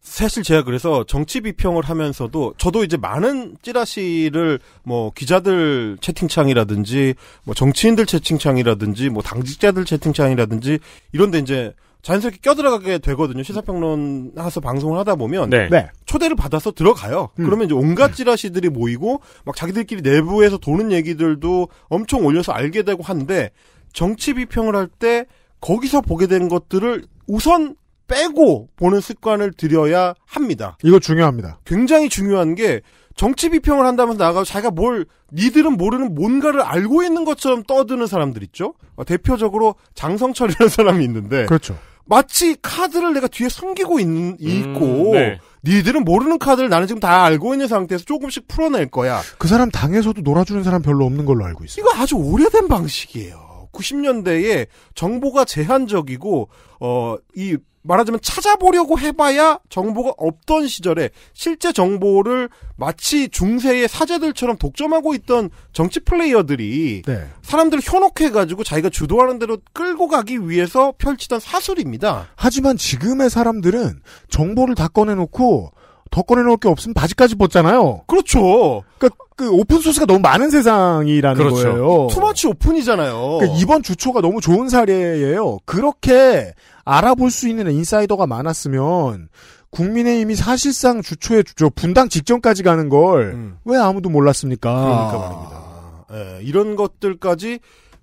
사실 제가 그래서 정치 비평을 하면서도 저도 이제 많은 찌라시를 뭐 기자들 채팅창이라든지 뭐 정치인들 채팅창이라든지 뭐 당직자들 채팅창이라든지 이런데 이제 자연스럽게 껴들어가게 되거든요. 시사평론 하서 방송을 하다 보면 네. 네. 초대를 받아서 들어가요. 음. 그러면 이제 온갖 네. 찌라시들이 모이고 막 자기들끼리 내부에서 도는 얘기들도 엄청 올려서 알게 되고 하는데 정치 비평을 할때 거기서 보게 된 것들을 우선 빼고 보는 습관을 들여야 합니다. 이거 중요합니다. 굉장히 중요한 게 정치 비평을 한다면 나가고 자기가 뭘 니들은 모르는 뭔가를 알고 있는 것처럼 떠드는 사람들 있죠. 어, 대표적으로 장성철이라는 사람이 있는데 그렇죠. 마치 카드를 내가 뒤에 숨기고 있, 음, 고 네. 니들은 모르는 카드를 나는 지금 다 알고 있는 상태에서 조금씩 풀어낼 거야. 그 사람 당에서도 놀아주는 사람 별로 없는 걸로 알고 있어요. 이거 아주 오래된 방식이에요. 90년대에 정보가 제한적이고 어이 말하자면 찾아보려고 해봐야 정보가 없던 시절에 실제 정보를 마치 중세의 사제들처럼 독점하고 있던 정치 플레이어들이 네. 사람들을 현혹해가지고 자기가 주도하는 대로 끌고 가기 위해서 펼치던 사술입니다. 하지만 지금의 사람들은 정보를 다 꺼내놓고 더 꺼내놓을 게 없으면 바지까지 벗잖아요. 그렇죠. 그니까그 오픈 소스가 너무 많은 세상이라는 그렇죠. 거예요. 투머치 오픈이잖아요. 그러니까 이번 주초가 너무 좋은 사례예요. 그렇게 알아볼 수 있는 인사이더가 많았으면 국민의힘이 사실상 주초에 주초 분당 직전까지 가는 걸왜 음. 아무도 몰랐습니까? 그러니까 말입니다. 아, 예, 이런 것들까지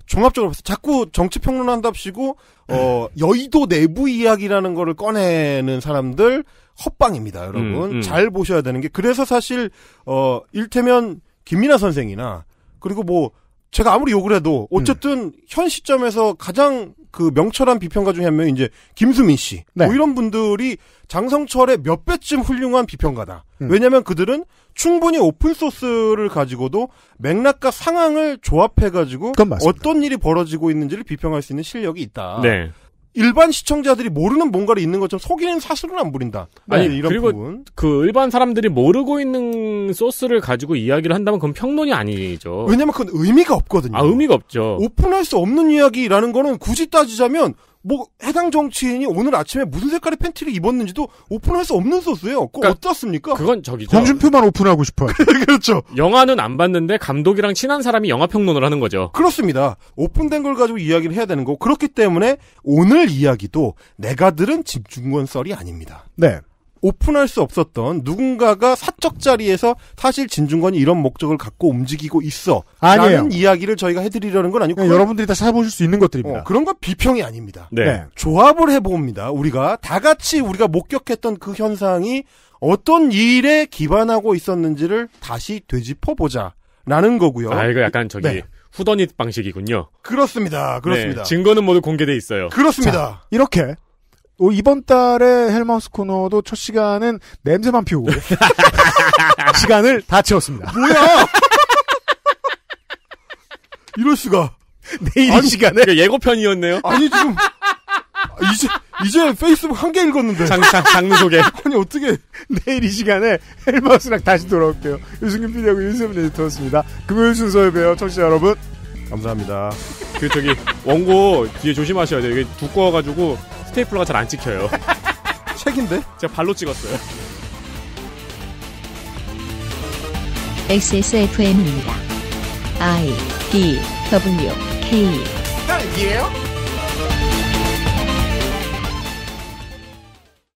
종합적으로 자꾸 정치 평론한답시고 어 네. 여의도 내부 이야기라는 거를 꺼내는 사람들 헛방입니다, 여러분. 음, 음. 잘 보셔야 되는 게 그래서 사실 어 일테면 김민아 선생이나 그리고 뭐 제가 아무리 욕을 해도 음. 어쨌든 음. 현 시점에서 가장 그 명철한 비평가 중에 한 명이 이제 김수민 씨. 네. 뭐 이런 분들이 장성철의 몇 배쯤 훌륭한 비평가다. 음. 왜냐면 하 그들은 충분히 오픈소스를 가지고도 맥락과 상황을 조합해가지고 어떤 일이 벌어지고 있는지를 비평할 수 있는 실력이 있다. 네. 일반 시청자들이 모르는 뭔가를 있는 것처럼 속이는 사실은 안 부린다. 아니 네, 이런 그리고 부분. 그 일반 사람들이 모르고 있는 소스를 가지고 이야기를 한다면 그건 평론이 아니죠. 왜냐면 그건 의미가 없거든요. 아 의미가 없죠. 오픈할 수 없는 이야기라는 거는 굳이 따지자면 뭐 해당 정치인이 오늘 아침에 무슨 색깔의 팬티를 입었는지도 오픈할 수 없는 소스예요. 그거 그러니까 어떻습니까? 그건 저기죠. 홍준표만 오픈하고 싶어요. 그렇죠. 영화는 안 봤는데 감독이랑 친한 사람이 영화 평론을 하는 거죠. 그렇습니다. 오픈된 걸 가지고 이야기를 해야 되는 거. 그렇기 때문에 오늘 이야기도 내가 들은 집중권 썰이 아닙니다. 네. 오픈할 수 없었던 누군가가 사적 자리에서 사실 진중권이 이런 목적을 갖고 움직이고 있어. 아니에요. 이야기를 저희가 해드리려는 건 아니고. 네, 여러분들이 다 찾아보실 수 있는 것들입니다. 어, 그런 건 비평이 아닙니다. 네. 네. 조합을 해봅니다. 우리가 다 같이 우리가 목격했던 그 현상이 어떤 일에 기반하고 있었는지를 다시 되짚어보자. 라는 거고요. 아, 이거 약간 저기. 네. 후더닛 방식이군요. 그렇습니다. 그렇습니다. 네, 증거는 모두 공개돼 있어요. 그렇습니다. 자, 이렇게 또 어, 이번 달에 헬마우스 코너도 첫 시간은 냄새만 피우고 시간을 다 채웠습니다. 뭐야? 이럴 수가. 내일 아니, 이 시간에 그러니까 예고편이었네요. 아니 지금 이제 이제 페이스북 한 개 읽었는데 장, 장, 장르 소개 아니 어떻게 내일 이 시간에 헬마우스랑 다시 돌아올게요 유승균 PD하고 윤세민 에디터였습니다 금요일 순서에 봬요 청취자 여러분 감사합니다 그 저기 원고 뒤에 조심하셔야 돼요 이게 두꺼워가지고 스테이플러가 잘 안 찍혀요. 책인데? 제가 발로 찍었어요. XSFM입니다. I D W K. 딸기예요?